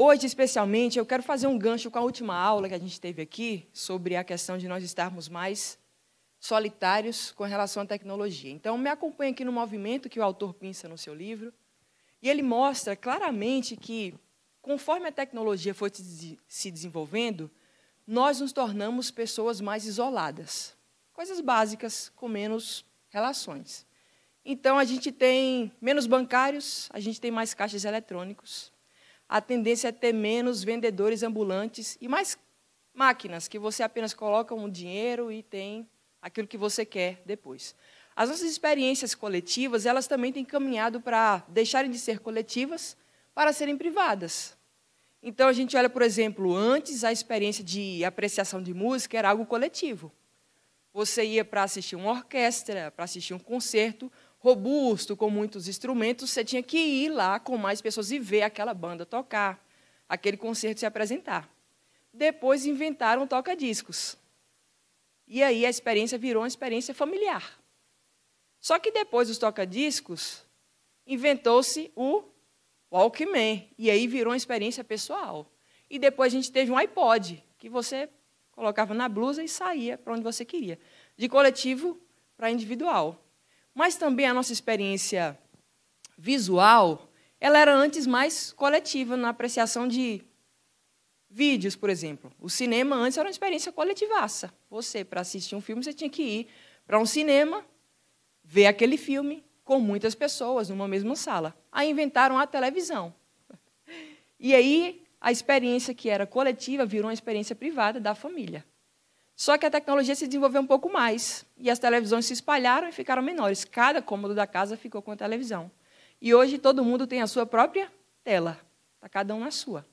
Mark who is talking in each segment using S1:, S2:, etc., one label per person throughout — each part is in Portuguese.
S1: Hoje, especialmente, eu quero fazer um gancho com a última aula que a gente teve aqui sobre a questão de nós estarmos mais solitários com relação à tecnologia. Então, me acompanhe aqui no movimento que o autor pinta no seu livro, e ele mostra claramente que, conforme a tecnologia foi se desenvolvendo, nós nos tornamos pessoas mais isoladas. Coisas básicas, com menos relações. Então, a gente tem menos bancários, a gente tem mais caixas eletrônicos, a tendência é ter menos vendedores ambulantes e mais máquinas que você apenas coloca um dinheiro e tem aquilo que você quer depois. As nossas experiências coletivas, elas também têm caminhado para deixarem de ser coletivas para serem privadas. Então a gente olha, por exemplo, antes a experiência de apreciação de música era algo coletivo. Você ia para assistir uma orquestra, para assistir um concerto, robusto, com muitos instrumentos, você tinha que ir lá com mais pessoas e ver aquela banda tocar, aquele concerto se apresentar. Depois inventaram toca-discos. E aí a experiência virou uma experiência familiar. Só que depois dos toca-discos, inventou-se o Walkman. E aí virou uma experiência pessoal. E depois a gente teve um iPod, que você colocava na blusa e saía para onde você queria. De coletivo para individual mas também a nossa experiência visual, ela era antes mais coletiva na apreciação de vídeos, por exemplo. O cinema antes era uma experiência coletivaça. Você, para assistir um filme, você tinha que ir para um cinema, ver aquele filme com muitas pessoas numa mesma sala. Aí inventaram a televisão. E aí a experiência que era coletiva virou uma experiência privada da família. Só que a tecnologia se desenvolveu um pouco mais e as televisões se espalharam e ficaram menores. Cada cômodo da casa ficou com a televisão. E hoje todo mundo tem a sua própria tela, Está cada um na sua.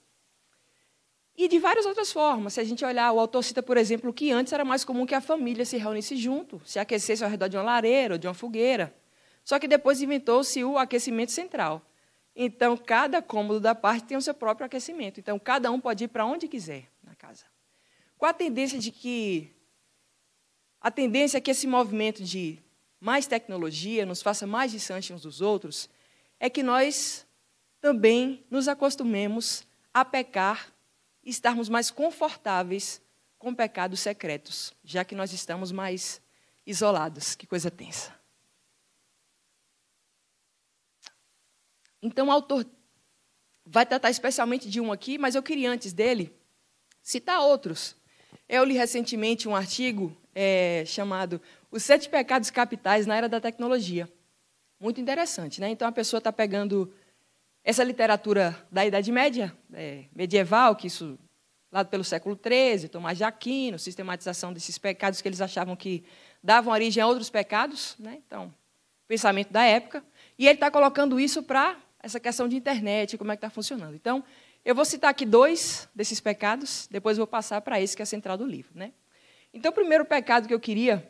S1: E de várias outras formas. Se a gente olhar, o autor cita, por exemplo, que antes era mais comum que a família se reunisse junto, se aquecesse ao redor de uma lareira ou de uma fogueira. Só que depois inventou-se o aquecimento central. Então, cada cômodo da parte tem o seu próprio aquecimento. Então, cada um pode ir para onde quiser na casa. Qual a tendência de que a tendência é que esse movimento de mais tecnologia nos faça mais distantes uns dos outros é que nós também nos acostumemos a pecar e estarmos mais confortáveis com pecados secretos, já que nós estamos mais isolados. Que coisa tensa. Então, o autor vai tratar especialmente de um aqui, mas eu queria, antes dele, citar outros eu li recentemente um artigo é, chamado Os Sete Pecados Capitais na Era da Tecnologia. Muito interessante, né? Então a pessoa está pegando essa literatura da Idade Média, é, medieval, que isso lá pelo século XIII, Tomás de Aquino, sistematização desses pecados que eles achavam que davam origem a outros pecados, né? Então, pensamento da época. E ele está colocando isso para essa questão de internet, como é que está funcionando. Então, eu vou citar aqui dois desses pecados, depois vou passar para esse que é a central do livro. Né? Então, o primeiro pecado que eu queria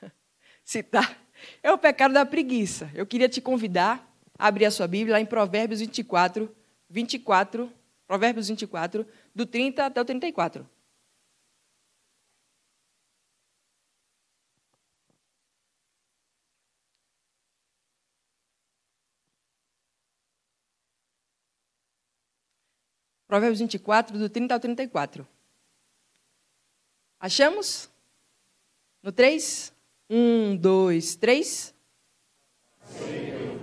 S1: citar é o pecado da preguiça. Eu queria te convidar a abrir a sua Bíblia lá em Provérbios 24, 24, Provérbios 24, do 30 até o 34. Provérbios 24, do 30 ao 34. Achamos? No 3? 1, 2, 3. Sim.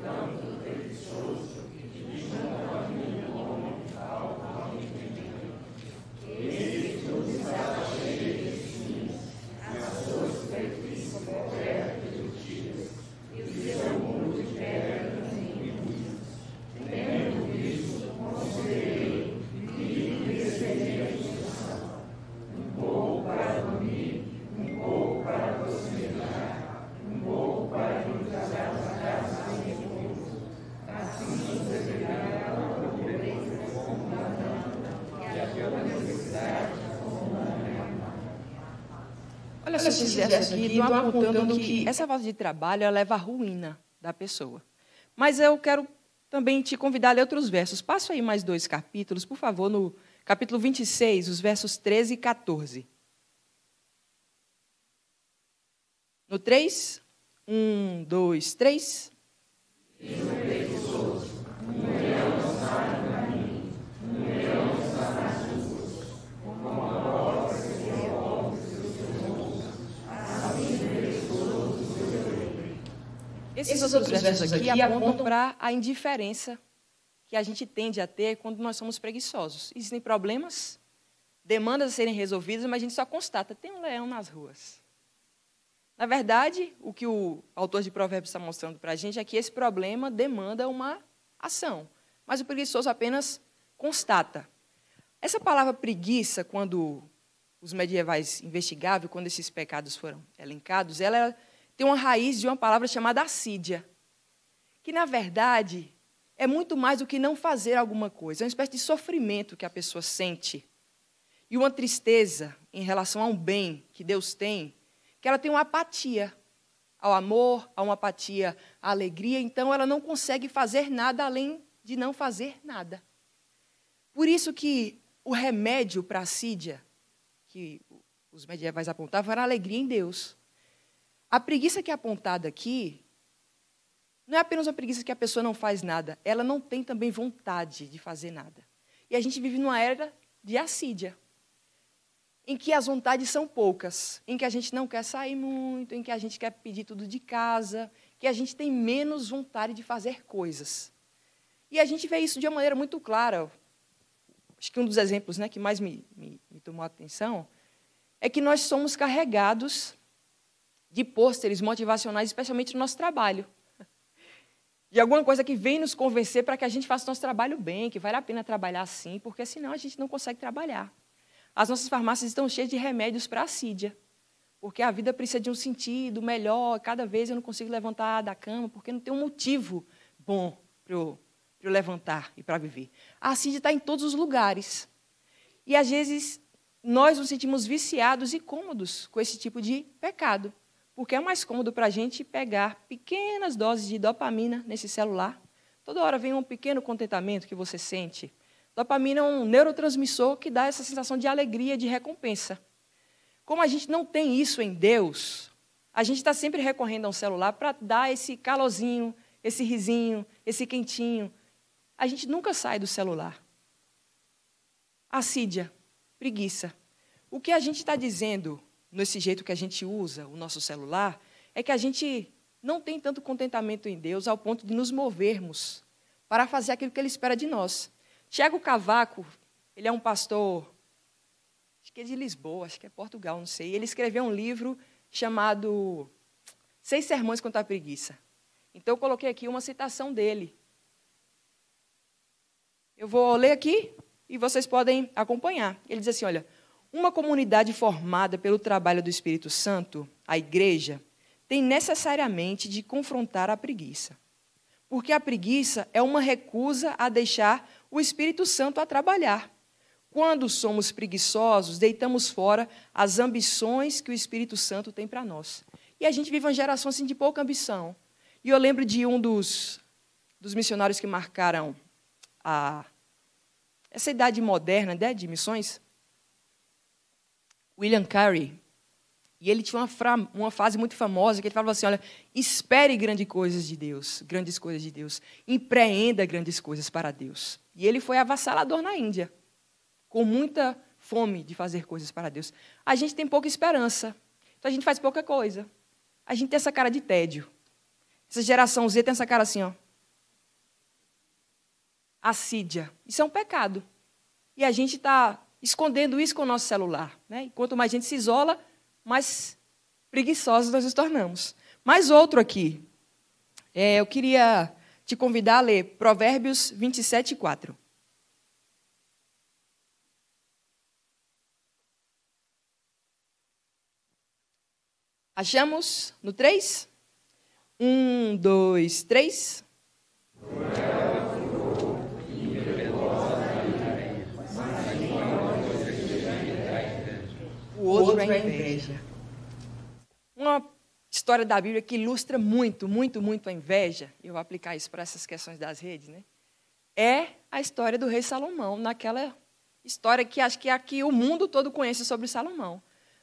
S1: Obras de José apontando que essa falta de trabalho leva à ruína da pessoa. Mas eu quero também te convidar a ler outros versos. Passa aí mais dois capítulos, por favor, no capítulo 26, os versos 13 e 14. No 3, 1, 2, 3. E o Esses outros versos aqui apontam para a indiferença que a gente tende a ter quando nós somos preguiçosos. Existem problemas, demandas a serem resolvidas, mas a gente só constata: tem um leão nas ruas. Na verdade, o que o autor de Provérbios está mostrando para a gente é que esse problema demanda uma ação, mas o preguiçoso apenas constata. Essa palavra preguiça, quando os medievais investigavam, quando esses pecados foram elencados, ela tem uma raiz de uma palavra chamada assídia, que na verdade é muito mais do que não fazer alguma coisa, é uma espécie de sofrimento que a pessoa sente e uma tristeza em relação a um bem que Deus tem, que ela tem uma apatia ao amor, a uma apatia à alegria, então ela não consegue fazer nada além de não fazer nada. Por isso que o remédio para a que os medievais apontavam, era a alegria em Deus. A preguiça que é apontada aqui não é apenas uma preguiça que a pessoa não faz nada, ela não tem também vontade de fazer nada. E a gente vive numa era de assídia, em que as vontades são poucas, em que a gente não quer sair muito, em que a gente quer pedir tudo de casa, que a gente tem menos vontade de fazer coisas. E a gente vê isso de uma maneira muito clara. Acho que um dos exemplos né, que mais me, me, me tomou a atenção é que nós somos carregados de pôsteres motivacionais, especialmente no nosso trabalho. De alguma coisa que vem nos convencer para que a gente faça o nosso trabalho bem, que vale a pena trabalhar assim, porque senão a gente não consegue trabalhar. As nossas farmácias estão cheias de remédios para assídia, porque a vida precisa de um sentido melhor, cada vez eu não consigo levantar da cama, porque não tem um motivo bom para eu, eu levantar e para viver. A assídia está em todos os lugares. E, às vezes, nós nos sentimos viciados e cômodos com esse tipo de pecado. Porque é mais cômodo para a gente pegar pequenas doses de dopamina nesse celular. Toda hora vem um pequeno contentamento que você sente. Dopamina é um neurotransmissor que dá essa sensação de alegria, de recompensa. Como a gente não tem isso em Deus, a gente está sempre recorrendo a um celular para dar esse calorzinho, esse risinho, esse quentinho. A gente nunca sai do celular. Assídia, preguiça. O que a gente está dizendo nesse jeito que a gente usa o nosso celular, é que a gente não tem tanto contentamento em Deus ao ponto de nos movermos para fazer aquilo que Ele espera de nós. Tiago Cavaco, ele é um pastor, acho que é de Lisboa, acho que é Portugal, não sei. Ele escreveu um livro chamado Seis Sermões contra a Preguiça. Então, eu coloquei aqui uma citação dele. Eu vou ler aqui e vocês podem acompanhar. Ele diz assim: olha, uma comunidade formada pelo trabalho do Espírito Santo, a igreja, tem necessariamente de confrontar a preguiça. Porque a preguiça é uma recusa a deixar o Espírito Santo a trabalhar. Quando somos preguiçosos, deitamos fora as ambições que o Espírito Santo tem para nós. E a gente vive uma geração assim, de pouca ambição. E eu lembro de um dos, dos missionários que marcaram a, essa idade moderna né, de missões, William Carey. E ele tinha uma, fra... uma frase muito famosa que ele falava assim: olha, espere grandes coisas de Deus, grandes coisas de Deus, empreenda grandes coisas para Deus. E ele foi avassalador na Índia, com muita fome de fazer coisas para Deus. A gente tem pouca esperança, então a gente faz pouca coisa. A gente tem essa cara de tédio. Essa geração Z tem essa cara assim, ó. Assídia. Isso é um pecado. E a gente está escondendo isso com o nosso celular. Né? E quanto mais gente se isola, mais preguiçosos nós nos tornamos. Mais outro aqui. É, eu queria te convidar a ler Provérbios 27, 4. Achamos no 3? 1, 2, 3.
S2: outro é, é inveja.
S1: Uma história da Bíblia que ilustra muito, muito, muito a inveja, e eu vou aplicar isso para essas questões das redes, né? é a história do rei Salomão, naquela história que acho que é aqui o mundo todo conhece sobre Salomão.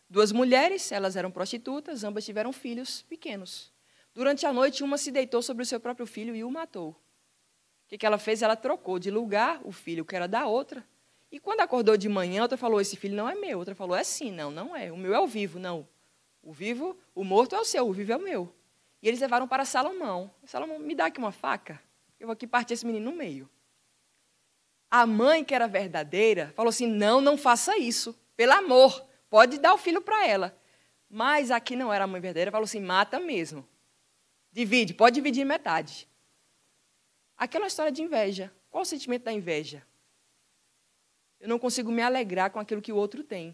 S1: Duas mulheres, elas eram prostitutas, ambas tiveram filhos pequenos. Durante a noite, uma se deitou sobre o seu próprio filho e o matou. O que ela fez? Ela trocou de lugar o filho que era da outra e quando acordou de manhã, outra falou: Esse filho não é meu. Outra falou: É sim, não, não é. O meu é o vivo, não. O vivo, o morto é o seu, o vivo é o meu. E eles levaram para Salomão. Salomão, me dá aqui uma faca. Eu vou aqui partir esse menino no meio. A mãe, que era verdadeira, falou assim: Não, não faça isso. Pelo amor, pode dar o filho para ela. Mas aqui não era a mãe verdadeira, falou assim: Mata mesmo. Divide, pode dividir em metade. Aquela história de inveja. Qual o sentimento da inveja? Eu não consigo me alegrar com aquilo que o outro tem.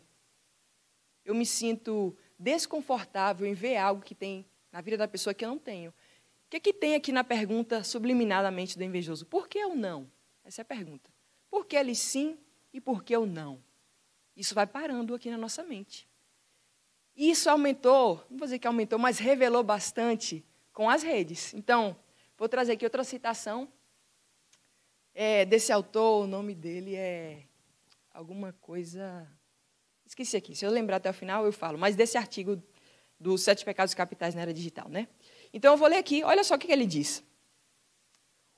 S1: Eu me sinto desconfortável em ver algo que tem na vida da pessoa que eu não tenho. O que é que tem aqui na pergunta subliminar na mente do invejoso? Por que eu não? Essa é a pergunta. Por que ele sim e por que eu não? Isso vai parando aqui na nossa mente. E Isso aumentou, não vou dizer que aumentou, mas revelou bastante com as redes. Então, vou trazer aqui outra citação é, desse autor, o nome dele é alguma coisa. Esqueci aqui. Se eu lembrar até o final, eu falo. Mas desse artigo dos Sete Pecados Capitais na Era Digital, né? Então eu vou ler aqui. Olha só o que ele diz.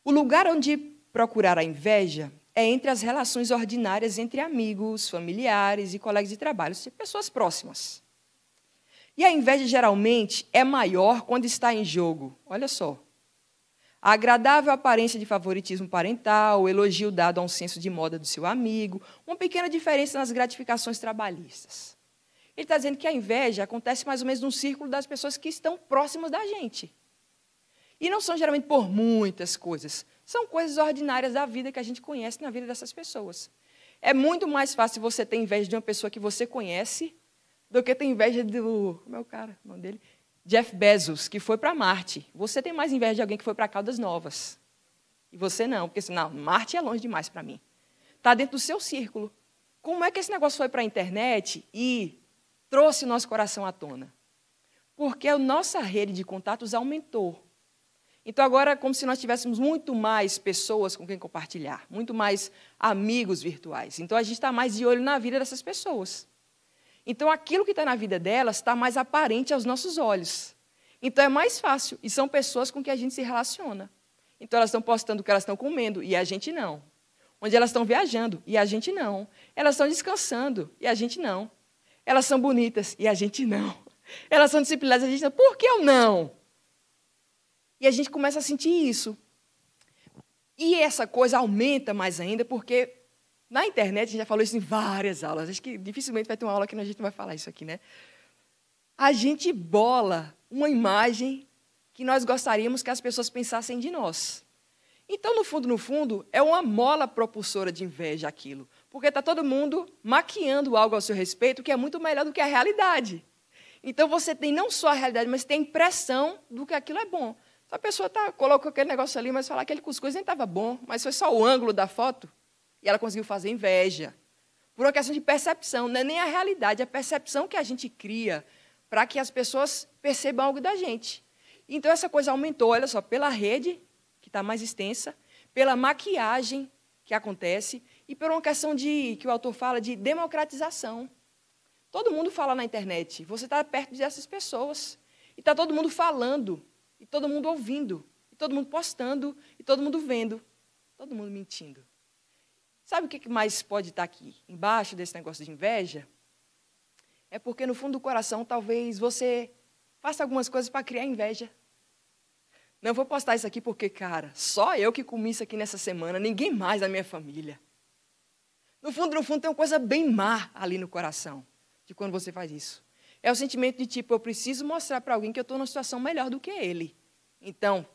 S1: O lugar onde procurar a inveja é entre as relações ordinárias entre amigos, familiares e colegas de trabalho, pessoas próximas. E a inveja geralmente é maior quando está em jogo. Olha só, a agradável aparência de favoritismo parental, o elogio dado a um senso de moda do seu amigo, uma pequena diferença nas gratificações trabalhistas. Ele está dizendo que a inveja acontece mais ou menos num círculo das pessoas que estão próximas da gente. E não são geralmente por muitas coisas, são coisas ordinárias da vida que a gente conhece na vida dessas pessoas. É muito mais fácil você ter inveja de uma pessoa que você conhece do que ter inveja do. Como é o cara? O nome dele? Jeff Bezos, que foi para Marte. Você tem mais inveja de alguém que foi para Caldas Novas. E você não, porque senão, Marte é longe demais para mim. Está dentro do seu círculo. Como é que esse negócio foi para a internet e trouxe o nosso coração à tona? Porque a nossa rede de contatos aumentou. Então, agora é como se nós tivéssemos muito mais pessoas com quem compartilhar, muito mais amigos virtuais. Então, a gente está mais de olho na vida dessas pessoas. Então, aquilo que está na vida delas está mais aparente aos nossos olhos. Então, é mais fácil. E são pessoas com que a gente se relaciona. Então, elas estão postando o que elas estão comendo e a gente não. Onde elas estão viajando e a gente não. Elas estão descansando e a gente não. Elas são bonitas e a gente não. Elas são disciplinadas e a gente não. Por que eu não? E a gente começa a sentir isso. E essa coisa aumenta mais ainda porque na internet, a gente já falou isso em várias aulas. Acho que dificilmente vai ter uma aula que a gente não vai falar isso aqui, né? A gente bola uma imagem que nós gostaríamos que as pessoas pensassem de nós. Então, no fundo, no fundo, é uma mola propulsora de inveja aquilo. Porque está todo mundo maquiando algo ao seu respeito que é muito melhor do que a realidade. Então, você tem não só a realidade, mas tem a impressão do que aquilo é bom. Então, a pessoa tá, colocou aquele negócio ali, mas falar que aquele cuscuz nem estava bom, mas foi só o ângulo da foto. E ela conseguiu fazer inveja. Por uma questão de percepção, não é nem a realidade, é a percepção que a gente cria para que as pessoas percebam algo da gente. Então, essa coisa aumentou, olha só, pela rede, que está mais extensa, pela maquiagem que acontece e por uma questão de, que o autor fala de democratização. Todo mundo fala na internet, você está perto dessas pessoas. E está todo mundo falando, e todo mundo ouvindo, e todo mundo postando, e todo mundo vendo, todo mundo mentindo. Sabe o que mais pode estar aqui embaixo desse negócio de inveja? É porque no fundo do coração talvez você faça algumas coisas para criar inveja. Não vou postar isso aqui porque, cara, só eu que comi isso aqui nessa semana, ninguém mais da minha família. No fundo, no fundo, tem uma coisa bem má ali no coração de quando você faz isso. É o sentimento de tipo, eu preciso mostrar para alguém que eu estou numa situação melhor do que ele. Então,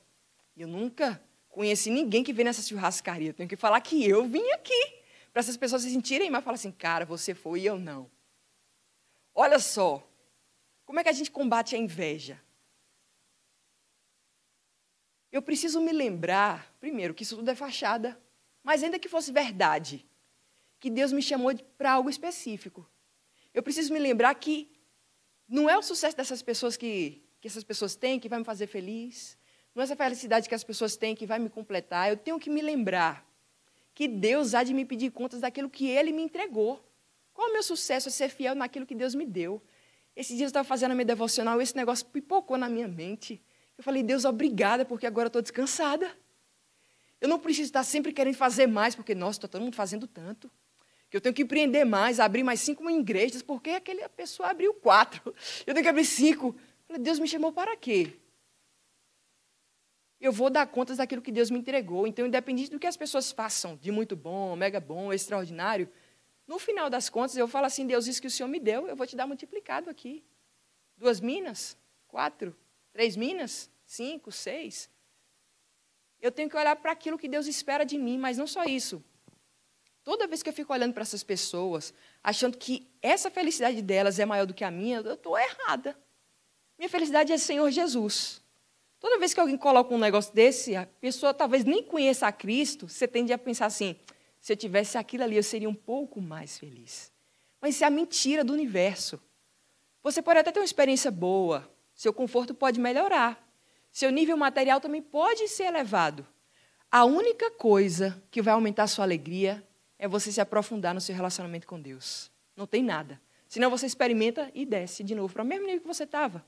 S1: eu nunca conheci ninguém que veio nessa churrascaria. Tenho que falar que eu vim aqui. Para essas pessoas se sentirem mal, falar assim, cara, você foi e eu não. Olha só, como é que a gente combate a inveja? Eu preciso me lembrar, primeiro, que isso tudo é fachada, mas ainda que fosse verdade, que Deus me chamou para algo específico. Eu preciso me lembrar que não é o sucesso dessas pessoas que, que essas pessoas têm que vai me fazer feliz, não é essa felicidade que as pessoas têm que vai me completar. Eu tenho que me lembrar que Deus há de me pedir contas daquilo que Ele me entregou. Qual o meu sucesso? É ser fiel naquilo que Deus me deu. Esse dia eu estava fazendo a minha devocional e esse negócio pipocou na minha mente. Eu falei, Deus, obrigada, porque agora eu estou descansada. Eu não preciso estar sempre querendo fazer mais, porque, nossa, está todo mundo fazendo tanto. Que eu tenho que empreender mais, abrir mais cinco igrejas, porque aquela pessoa abriu quatro. Eu tenho que abrir cinco. Eu falei, Deus me chamou para quê? eu vou dar contas daquilo que Deus me entregou. Então, independente do que as pessoas façam, de muito bom, mega bom, extraordinário, no final das contas eu falo assim: Deus, isso que o Senhor me deu, eu vou te dar multiplicado aqui. Duas minas? Quatro? Três minas? Cinco? Seis? Eu tenho que olhar para aquilo que Deus espera de mim, mas não só isso. Toda vez que eu fico olhando para essas pessoas, achando que essa felicidade delas é maior do que a minha, eu estou errada. Minha felicidade é Senhor Jesus. Toda vez que alguém coloca um negócio desse, a pessoa talvez nem conheça a Cristo, você tende a pensar assim: se eu tivesse aquilo ali, eu seria um pouco mais feliz. Mas isso é a mentira do universo. Você pode até ter uma experiência boa, seu conforto pode melhorar, seu nível material também pode ser elevado. A única coisa que vai aumentar sua alegria é você se aprofundar no seu relacionamento com Deus. Não tem nada. Senão você experimenta e desce de novo para o mesmo nível que você estava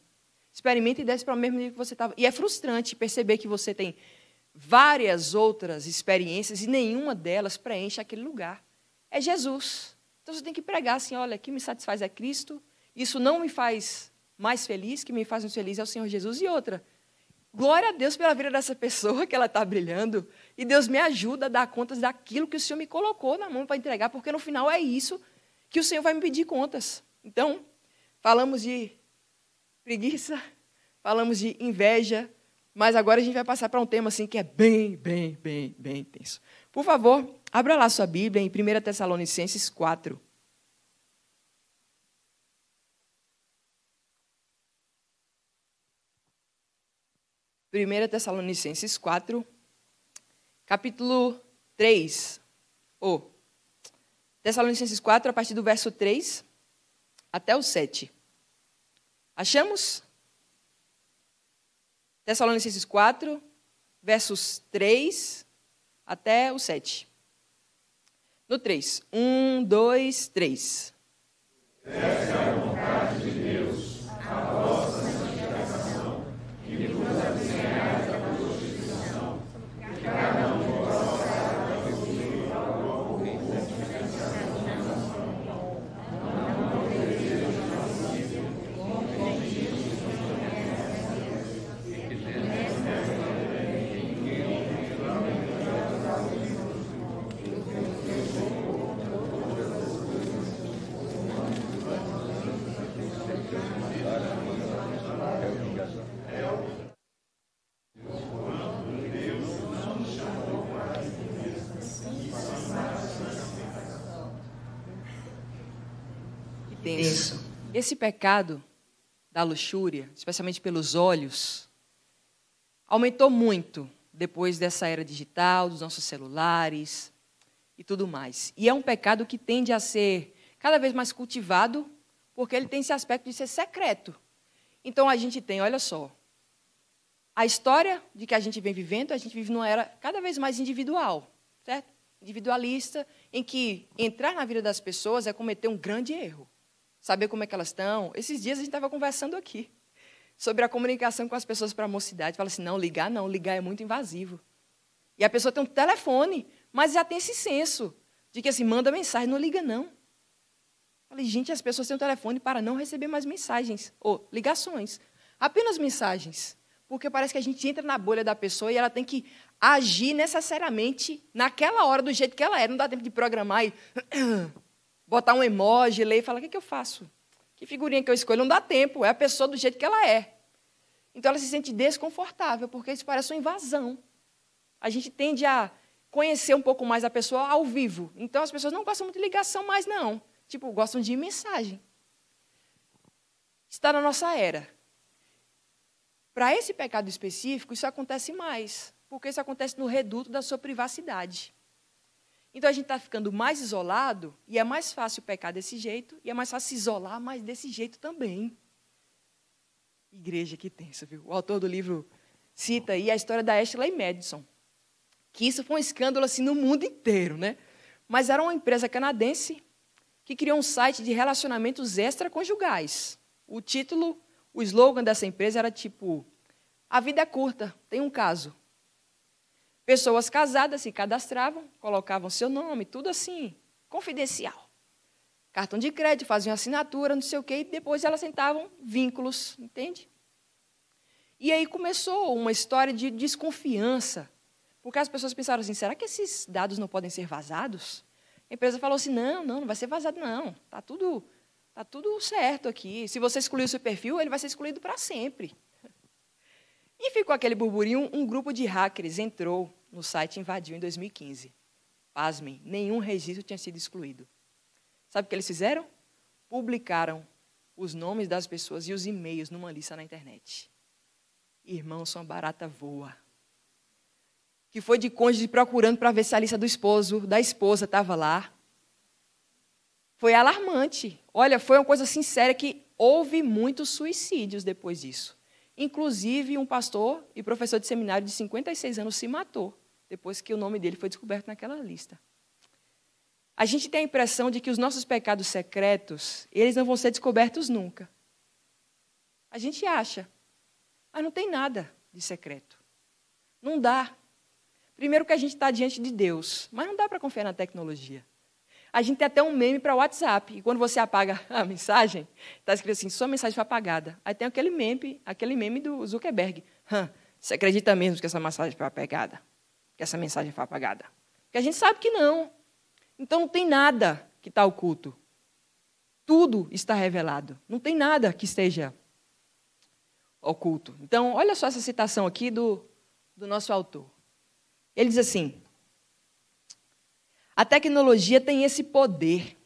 S1: experimenta e desce para o mesmo nível que você estava. E é frustrante perceber que você tem várias outras experiências e nenhuma delas preenche aquele lugar. É Jesus. Então você tem que pregar assim: olha, o que me satisfaz é Cristo, isso não me faz mais feliz, que me faz mais feliz é o Senhor Jesus. E outra, glória a Deus pela vida dessa pessoa que ela está brilhando, e Deus me ajuda a dar contas daquilo que o Senhor me colocou na mão para entregar, porque no final é isso que o Senhor vai me pedir contas. Então, falamos de preguiça, falamos de inveja, mas agora a gente vai passar para um tema assim que é bem, bem, bem, bem intenso. Por favor, abra lá sua Bíblia em 1 Tessalonicenses 4. Primeira Tessalonicenses 4, capítulo 3. oh, Tessalonicenses 4, a partir do verso 3 até o 7. Achamos? Tessalonicenses 4, versos 3 até o 7. No 3. 1, 2, 3. Essa é a Isso. Esse pecado da luxúria, especialmente pelos olhos, aumentou muito depois dessa era digital, dos nossos celulares e tudo mais. E é um pecado que tende a ser cada vez mais cultivado, porque ele tem esse aspecto de ser secreto. Então a gente tem, olha só, a história de que a gente vem vivendo, a gente vive numa era cada vez mais individual, certo? Individualista, em que entrar na vida das pessoas é cometer um grande erro saber como é que elas estão. Esses dias a gente estava conversando aqui sobre a comunicação com as pessoas para a mocidade. Fala assim, não, ligar não, ligar é muito invasivo. E a pessoa tem um telefone, mas já tem esse senso de que assim, manda mensagem, não liga não. Falei, gente, as pessoas têm um telefone para não receber mais mensagens ou ligações, apenas mensagens. Porque parece que a gente entra na bolha da pessoa e ela tem que agir necessariamente naquela hora do jeito que ela é, não dá tempo de programar e botar um emoji, ler e falar: o que, é que eu faço? Que figurinha que eu escolho? Não dá tempo, é a pessoa do jeito que ela é. Então ela se sente desconfortável, porque isso parece uma invasão. A gente tende a conhecer um pouco mais a pessoa ao vivo. Então as pessoas não gostam muito de ligação mais, não. Tipo, gostam de mensagem. Está na nossa era. Para esse pecado específico, isso acontece mais, porque isso acontece no reduto da sua privacidade. Então a gente está ficando mais isolado e é mais fácil pecar desse jeito e é mais fácil se isolar mais desse jeito também. Igreja que tensa, viu? O autor do livro cita aí a história da Ashley Madison, que isso foi um escândalo assim no mundo inteiro, né? Mas era uma empresa canadense que criou um site de relacionamentos extraconjugais. O título, o slogan dessa empresa era tipo: A vida é curta, tem um caso, Pessoas casadas se cadastravam, colocavam seu nome, tudo assim, confidencial. Cartão de crédito, faziam assinatura, não sei o quê, e depois elas sentavam vínculos, entende? E aí começou uma história de desconfiança, porque as pessoas pensaram assim: será que esses dados não podem ser vazados? A empresa falou assim: não, não, não vai ser vazado, não. Tá tudo, tá tudo certo aqui. Se você excluir o seu perfil, ele vai ser excluído para sempre. E ficou aquele burburinho. Um grupo de hackers entrou no site invadiu em 2015. Pasmem, nenhum registro tinha sido excluído. Sabe o que eles fizeram? Publicaram os nomes das pessoas e os e-mails numa lista na internet. Irmão, sua barata voa. Que foi de cônjuge procurando para ver se a lista do esposo, da esposa, estava lá. Foi alarmante. Olha, foi uma coisa sincera que houve muitos suicídios depois disso. Inclusive, um pastor e professor de seminário de 56 anos se matou depois que o nome dele foi descoberto naquela lista. A gente tem a impressão de que os nossos pecados secretos, eles não vão ser descobertos nunca. A gente acha, mas ah, não tem nada de secreto. Não dá. Primeiro que a gente está diante de Deus, mas não dá para confiar na tecnologia. A gente tem até um meme para o WhatsApp, e quando você apaga a mensagem, está escrito assim, sua mensagem foi apagada. Aí tem aquele meme, aquele meme do Zuckerberg. Hã? você acredita mesmo que essa mensagem foi apagada? que essa mensagem foi apagada? Porque a gente sabe que não. Então não tem nada que está oculto. Tudo está revelado. Não tem nada que esteja oculto. Então, olha só essa citação aqui do, do nosso autor. Ele diz assim: A tecnologia tem esse poder,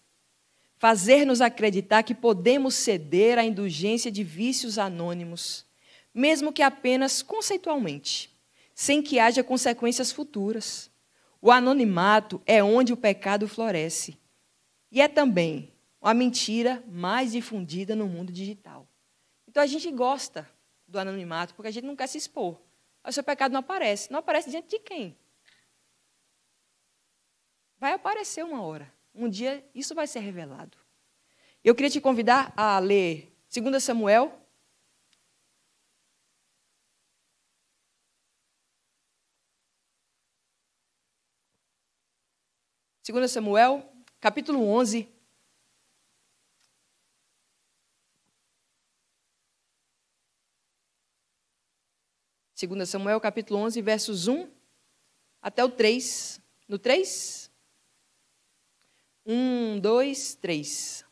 S1: fazer-nos acreditar que podemos ceder à indulgência de vícios anônimos, mesmo que apenas conceitualmente sem que haja consequências futuras. O anonimato é onde o pecado floresce. E é também a mentira mais difundida no mundo digital. Então a gente gosta do anonimato porque a gente não quer se expor. O seu pecado não aparece. Não aparece diante de quem? Vai aparecer uma hora. Um dia isso vai ser revelado. Eu queria te convidar a ler 2 Samuel Segunda Samuel, capítulo 11. Segunda Samuel, capítulo 11, versos 1 até o 3. No 3? 1, 2, 3.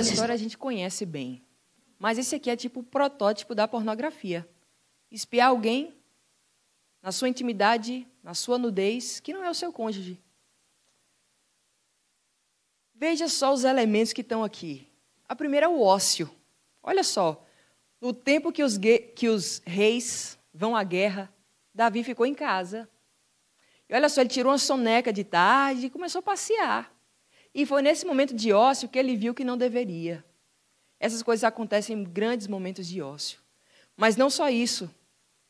S1: essa história a gente conhece bem. Mas esse aqui é tipo o protótipo da pornografia. Espiar alguém na sua intimidade, na sua nudez, que não é o seu cônjuge. Veja só os elementos que estão aqui. A primeira é o ócio. Olha só. No tempo que os, que os reis vão à guerra, Davi ficou em casa. E olha só, ele tirou uma soneca de tarde e começou a passear. E foi nesse momento de ócio que ele viu que não deveria. Essas coisas acontecem em grandes momentos de ócio. Mas não só isso.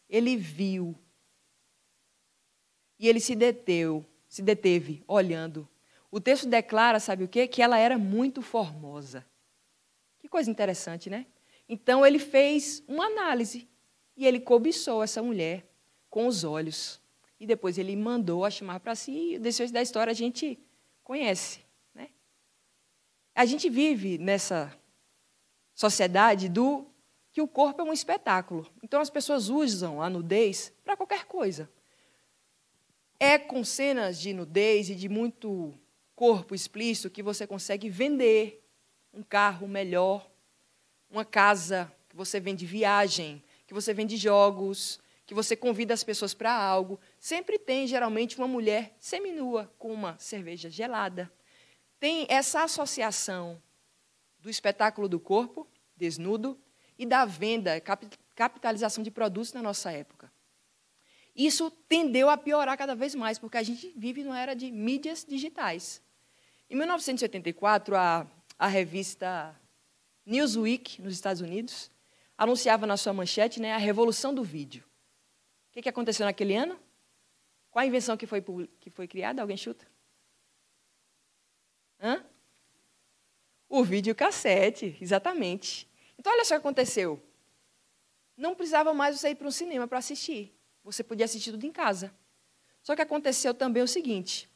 S1: Ele viu. E ele se deteu, se deteve, olhando. O texto declara, sabe o quê? Que ela era muito formosa. Que coisa interessante, né? Então ele fez uma análise e ele cobiçou essa mulher com os olhos. E depois ele mandou a chamar para si, e o desfecho da história a gente conhece. A gente vive nessa sociedade do que o corpo é um espetáculo. Então as pessoas usam a nudez para qualquer coisa. É com cenas de nudez e de muito corpo explícito que você consegue vender um carro melhor, uma casa que você vende viagem, que você vende jogos, que você convida as pessoas para algo. Sempre tem geralmente uma mulher seminua com uma cerveja gelada tem essa associação do espetáculo do corpo, desnudo, e da venda, capitalização de produtos na nossa época. Isso tendeu a piorar cada vez mais, porque a gente vive numa era de mídias digitais. Em 1984, a, a revista Newsweek, nos Estados Unidos, anunciava na sua manchete né, a revolução do vídeo. O que, que aconteceu naquele ano? Qual a invenção que foi, que foi criada? Alguém chuta? Hã? O videocassete, exatamente. Então, olha só o que aconteceu. Não precisava mais você ir para um cinema para assistir. Você podia assistir tudo em casa. Só que aconteceu também o seguinte: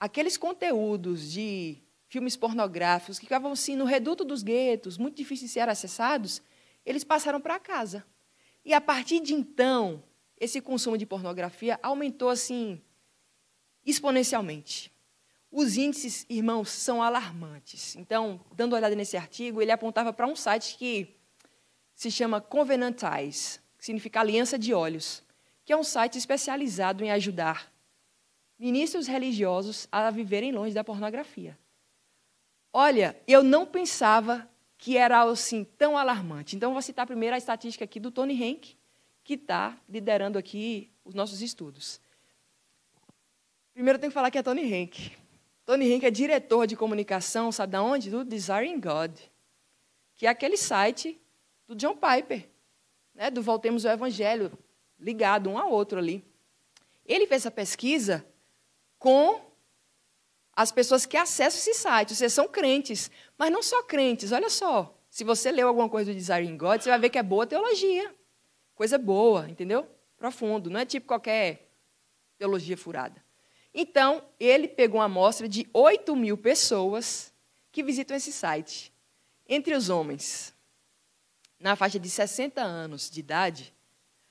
S1: aqueles conteúdos de filmes pornográficos que ficavam assim no reduto dos guetos, muito difíceis de ser acessados, eles passaram para casa. E a partir de então, esse consumo de pornografia aumentou assim exponencialmente. Os índices, irmãos, são alarmantes. Então, dando uma olhada nesse artigo, ele apontava para um site que se chama Covenant Eyes, que significa Aliança de Olhos, que é um site especializado em ajudar ministros religiosos a viverem longe da pornografia. Olha, eu não pensava que era algo assim tão alarmante. Então, vou citar primeiro a estatística aqui do Tony Henk, que está liderando aqui os nossos estudos. Primeiro, eu tenho que falar que é Tony Henk, Tony Rink é diretor de comunicação, sabe de onde? Do Desiring God, que é aquele site do John Piper, né, do Voltemos ao Evangelho, ligado um ao outro ali. Ele fez essa pesquisa com as pessoas que acessam esse site. Vocês são crentes, mas não só crentes, olha só. Se você leu alguma coisa do Desiring God, você vai ver que é boa teologia. Coisa boa, entendeu? Profundo, não é tipo qualquer teologia furada. Então, ele pegou uma amostra de 8 mil pessoas que visitam esse site. Entre os homens, na faixa de 60 anos de idade,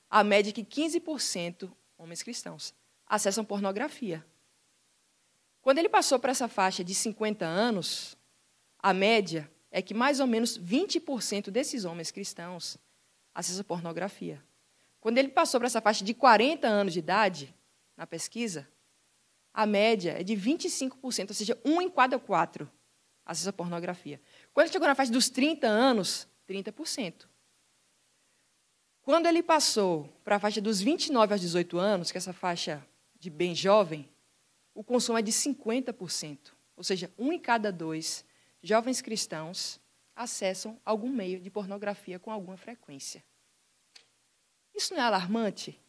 S1: a média é que 15% homens cristãos acessam pornografia. Quando ele passou para essa faixa de 50 anos, a média é que mais ou menos 20% desses homens cristãos acessam pornografia. Quando ele passou para essa faixa de 40 anos de idade, na pesquisa, a média é de 25%, ou seja, um em cada quatro acessa pornografia. Quando ele chegou na faixa dos 30 anos, 30%. Quando ele passou para a faixa dos 29 aos 18 anos, que é essa faixa de bem jovem, o consumo é de 50%. Ou seja, um em cada dois jovens cristãos acessam algum meio de pornografia com alguma frequência. Isso não é alarmante?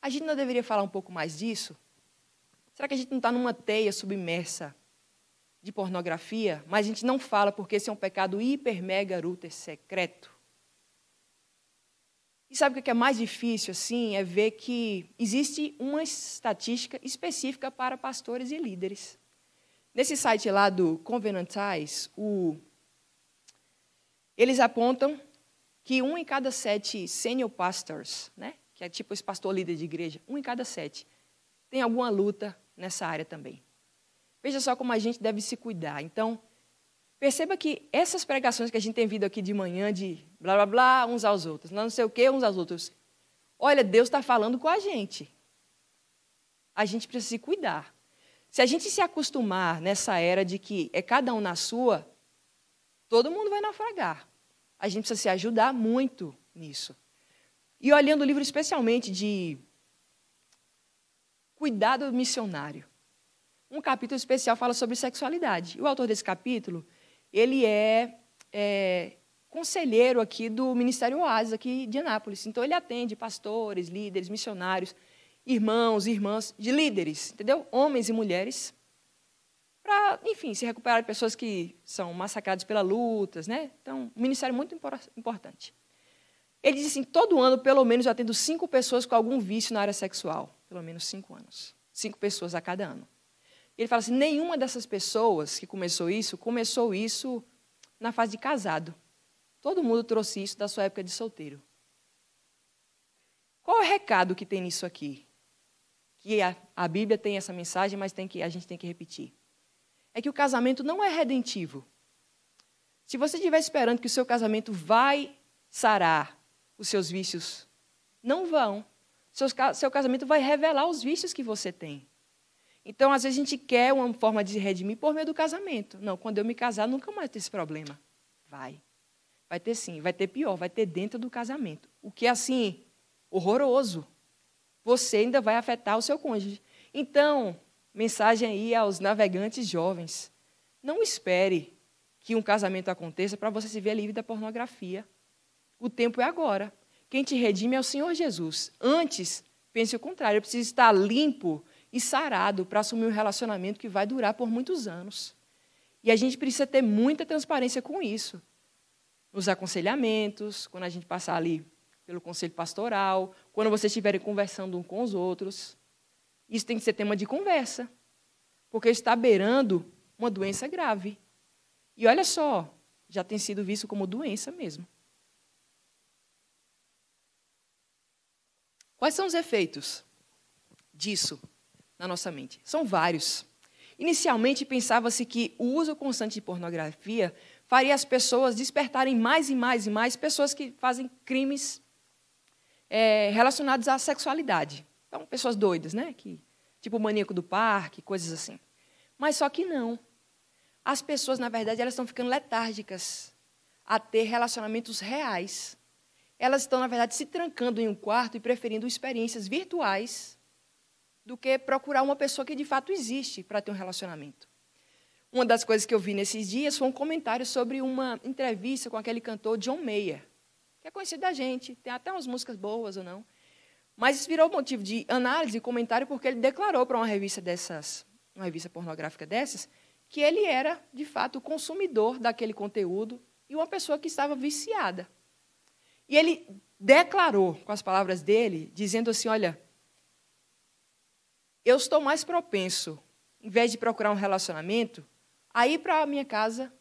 S1: A gente não deveria falar um pouco mais disso? Será que a gente não está numa teia submersa de pornografia, mas a gente não fala porque esse é um pecado hiper, mega, ultra é secreto? E sabe o é que é mais difícil, assim? É ver que existe uma estatística específica para pastores e líderes. Nesse site lá do Convenantais, o... eles apontam que um em cada sete senior pastors, né? que é tipo esse pastor líder de igreja, um em cada sete, tem alguma luta nessa área também. Veja só como a gente deve se cuidar. Então, perceba que essas pregações que a gente tem vindo aqui de manhã, de blá blá blá, uns aos outros, não sei o quê, uns aos outros. Olha, Deus está falando com a gente. A gente precisa se cuidar. Se a gente se acostumar nessa era de que é cada um na sua, todo mundo vai naufragar. A gente precisa se ajudar muito nisso. E olhando o livro especialmente de Cuidado missionário. Um capítulo especial fala sobre sexualidade. o autor desse capítulo, ele é, é conselheiro aqui do Ministério Oasis, aqui de Anápolis. Então, ele atende pastores, líderes, missionários, irmãos, irmãs, de líderes, entendeu? Homens e mulheres, para, enfim, se recuperar de pessoas que são massacradas pelas lutas, né? Então, um ministério muito importante. Ele diz assim: todo ano, pelo menos, eu atendo cinco pessoas com algum vício na área sexual pelo menos cinco anos. Cinco pessoas a cada ano. E ele fala assim: nenhuma dessas pessoas que começou isso, começou isso na fase de casado. Todo mundo trouxe isso da sua época de solteiro. Qual é o recado que tem nisso aqui? Que a, a Bíblia tem essa mensagem, mas tem que, a gente tem que repetir. É que o casamento não é redentivo. Se você estiver esperando que o seu casamento vai sarar os seus vícios, não vão. Seu, casamento vai revelar os vícios que você tem. Então, às vezes, a gente quer uma forma de redimir por meio do casamento. Não, quando eu me casar, nunca mais ter esse problema. Vai. Vai ter sim, vai ter pior, vai ter dentro do casamento. O que é assim, horroroso. Você ainda vai afetar o seu cônjuge. Então, mensagem aí aos navegantes jovens. Não espere que um casamento aconteça para você se ver livre da pornografia. O tempo é agora. Quem te redime é o Senhor Jesus. Antes, pense o contrário, eu preciso estar limpo e sarado para assumir um relacionamento que vai durar por muitos anos. E a gente precisa ter muita transparência com isso. Nos aconselhamentos, quando a gente passar ali pelo conselho pastoral, quando vocês estiverem conversando um com os outros. Isso tem que ser tema de conversa, porque está beirando uma doença grave. E olha só, já tem sido visto como doença mesmo. Quais são os efeitos disso na nossa mente? São vários. Inicialmente, pensava-se que o uso constante de pornografia faria as pessoas despertarem mais e mais e mais pessoas que fazem crimes é, relacionados à sexualidade. Então, pessoas doidas, né? Que, tipo o maníaco do parque, coisas assim. Mas só que não. As pessoas, na verdade, elas estão ficando letárgicas a ter relacionamentos reais elas estão, na verdade, se trancando em um quarto e preferindo experiências virtuais do que procurar uma pessoa que de fato existe para ter um relacionamento. Uma das coisas que eu vi nesses dias foi um comentário sobre uma entrevista com aquele cantor John Mayer, que é conhecido da gente, tem até umas músicas boas ou não. Mas isso virou motivo de análise e comentário porque ele declarou para uma revista dessas, uma revista pornográfica dessas, que ele era, de fato, o consumidor daquele conteúdo e uma pessoa que estava viciada. E ele declarou com as palavras dele, dizendo assim: Olha, eu estou mais propenso, em vez de procurar um relacionamento, a ir para a minha casa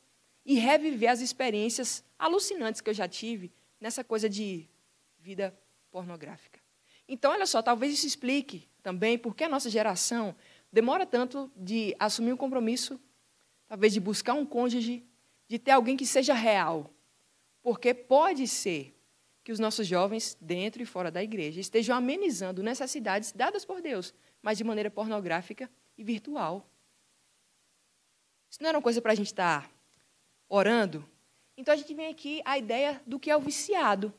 S1: e reviver as experiências alucinantes que eu já tive nessa coisa de vida pornográfica. Então, olha só, talvez isso explique também por que a nossa geração demora tanto de assumir um compromisso, talvez de buscar um cônjuge, de ter alguém que seja real. Porque pode ser que os nossos jovens, dentro e fora da igreja, estejam amenizando necessidades dadas por Deus, mas de maneira pornográfica e virtual. Isso não era uma coisa para a gente estar tá orando? Então a gente vem aqui a ideia do que é o viciado.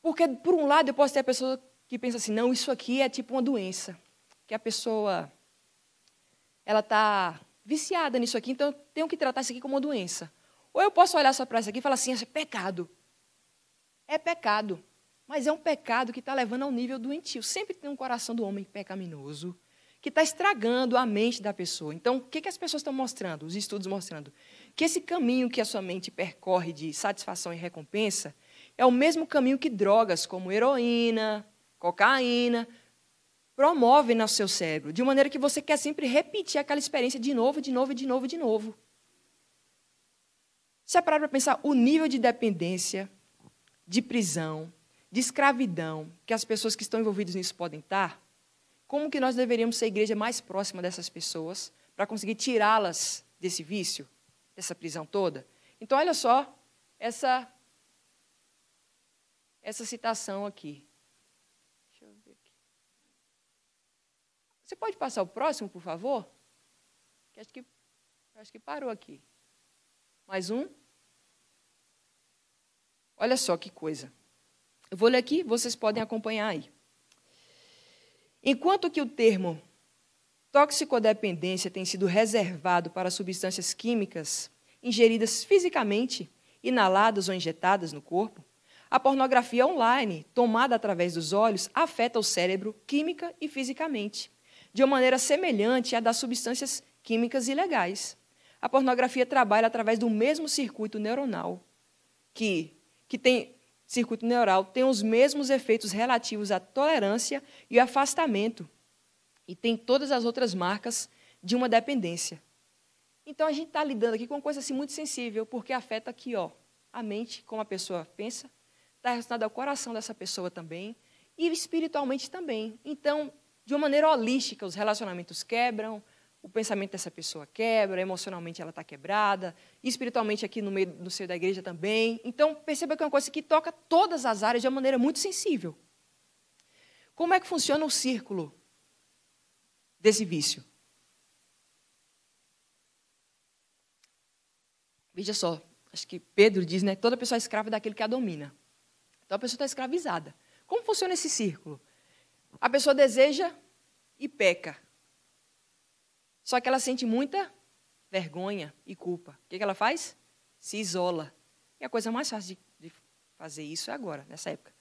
S1: Porque, por um lado, eu posso ter a pessoa que pensa assim: não, isso aqui é tipo uma doença. Que a pessoa ela está viciada nisso aqui, então eu tenho que tratar isso aqui como uma doença. Ou eu posso olhar só para isso aqui e falar assim: isso é pecado é pecado. Mas é um pecado que está levando ao nível doentio. Sempre tem um coração do homem pecaminoso que está estragando a mente da pessoa. Então, o que, que as pessoas estão mostrando, os estudos mostrando? Que esse caminho que a sua mente percorre de satisfação e recompensa é o mesmo caminho que drogas como heroína, cocaína, promovem no seu cérebro, de maneira que você quer sempre repetir aquela experiência de novo, de novo, de novo, de novo. Se é parar para pensar, o nível de dependência de prisão, de escravidão que as pessoas que estão envolvidas nisso podem estar, como que nós deveríamos ser a igreja mais próxima dessas pessoas para conseguir tirá-las desse vício, dessa prisão toda? Então, olha só essa, essa citação aqui.
S2: Deixa eu ver aqui.
S1: Você pode passar o próximo, por favor? Acho que, acho que parou aqui. Mais um? Olha só que coisa. Eu vou ler aqui, vocês podem acompanhar aí. Enquanto que o termo toxicodependência tem sido reservado para substâncias químicas ingeridas fisicamente, inaladas ou injetadas no corpo, a pornografia online, tomada através dos olhos, afeta o cérebro química e fisicamente, de uma maneira semelhante à das substâncias químicas ilegais. A pornografia trabalha através do mesmo circuito neuronal que que tem circuito neural tem os mesmos efeitos relativos à tolerância e afastamento e tem todas as outras marcas de uma dependência. Então a gente está lidando aqui com uma coisa assim muito sensível porque afeta aqui, ó, a mente como a pessoa pensa, está relacionada ao coração dessa pessoa também e espiritualmente também. Então, de uma maneira holística, os relacionamentos quebram, o pensamento dessa pessoa quebra, emocionalmente ela está quebrada, espiritualmente aqui no meio do seio da igreja também. Então perceba que é uma coisa que toca todas as áreas de uma maneira muito sensível. Como é que funciona o círculo desse vício? Veja só, acho que Pedro diz, né? Toda pessoa é escrava daquele que a domina. Então a pessoa está escravizada. Como funciona esse círculo? A pessoa deseja e peca. Só que ela sente muita vergonha e culpa. O que, ela faz? Se isola. E a coisa mais fácil de, de fazer isso é agora, nessa época.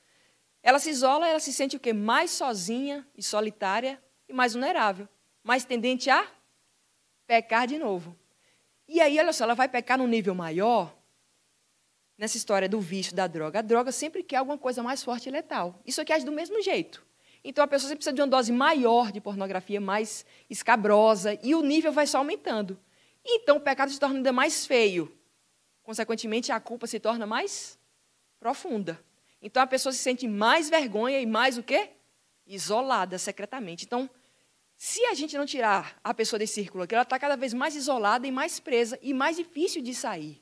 S1: Ela se isola, ela se sente o quê? Mais sozinha e solitária e mais vulnerável. Mais tendente a pecar de novo. E aí, olha só, ela vai pecar num nível maior nessa história do vício, da droga. A droga sempre quer alguma coisa mais forte e letal. Isso aqui age é do mesmo jeito. Então a pessoa precisa de uma dose maior de pornografia, mais escabrosa, e o nível vai só aumentando. Então o pecado se torna ainda mais feio. Consequentemente, a culpa se torna mais profunda. Então a pessoa se sente mais vergonha e mais o quê? Isolada secretamente. Então, se a gente não tirar a pessoa desse círculo aqui, ela está cada vez mais isolada e mais presa e mais difícil de sair.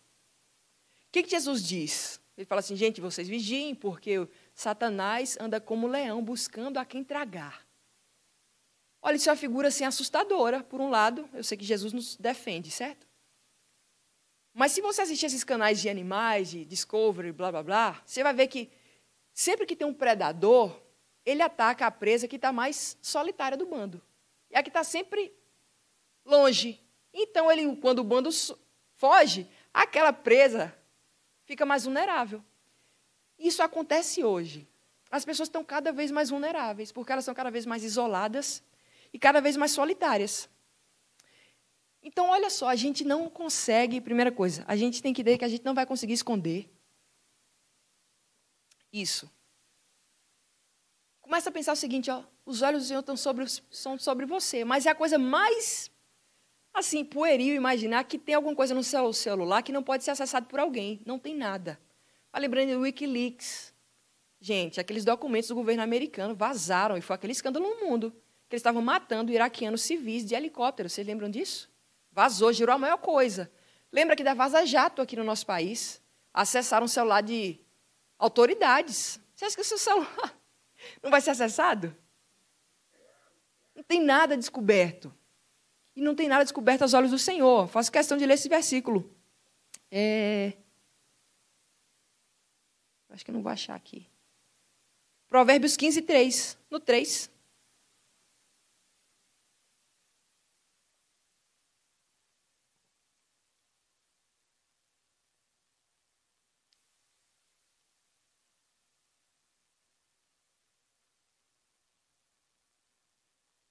S1: O que, que Jesus diz? Ele fala assim, gente, vocês vigiem, porque Satanás anda como leão buscando a quem tragar. Olha, isso é uma figura assim assustadora. Por um lado, eu sei que Jesus nos defende, certo? Mas se você assistir esses canais de animais, de Discovery, blá blá blá, você vai ver que sempre que tem um predador, ele ataca a presa que está mais solitária do bando. E a que está sempre longe. Então, ele, quando o bando foge, aquela presa fica mais vulnerável. Isso acontece hoje. As pessoas estão cada vez mais vulneráveis, porque elas são cada vez mais isoladas e cada vez mais solitárias. Então, olha só, a gente não consegue, primeira coisa, a gente tem que ver que a gente não vai conseguir esconder isso. Começa a pensar o seguinte, ó, os olhos do Senhor estão sobre, são sobre você, mas é a coisa mais, assim, pueril imaginar que tem alguma coisa no seu celular que não pode ser acessado por alguém, não tem nada. Tá lembrando do Wikileaks. Gente, aqueles documentos do governo americano vazaram e foi aquele escândalo no mundo. Que eles estavam matando iraquianos civis de helicóptero. Vocês lembram disso? Vazou, gerou a maior coisa. Lembra que da Vaza Jato aqui no nosso país? Acessaram o celular de autoridades. Você acha que o seu celular não vai ser acessado? Não tem nada descoberto. E não tem nada descoberto aos olhos do Senhor. Faço questão de ler esse versículo. É... Acho que não vou achar aqui. Provérbios 15, 3. No 3.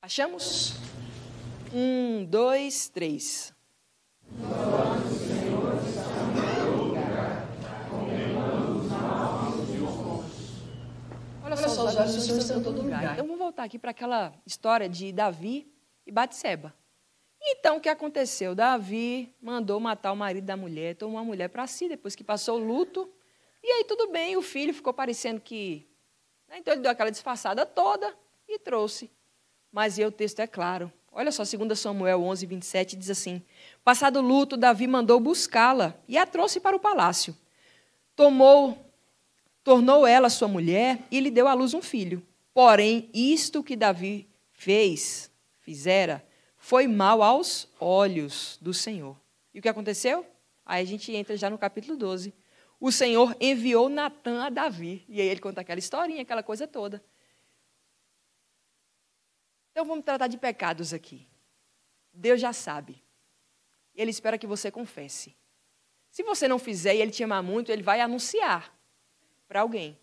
S1: Achamos? Um, dois, três. lugar. Então, vamos voltar aqui para aquela história de Davi e Batseba. Então, o que aconteceu? Davi mandou matar o marido da mulher, tomou a mulher para si, depois que passou o luto. E aí, tudo bem, o filho ficou parecendo que... Né? Então, ele deu aquela disfarçada toda e trouxe. Mas e o texto é claro. Olha só, 2 Samuel 11, 27, diz assim, Passado o luto, Davi mandou buscá-la e a trouxe para o palácio. Tomou tornou ela sua mulher e lhe deu à luz um filho. Porém, isto que Davi fez, fizera, foi mal aos olhos do Senhor. E o que aconteceu? Aí a gente entra já no capítulo 12. O Senhor enviou Natan a Davi. E aí ele conta aquela historinha, aquela coisa toda. Então vamos tratar de pecados aqui. Deus já sabe. Ele espera que você confesse. Se você não fizer e ele te amar muito, ele vai anunciar para alguém.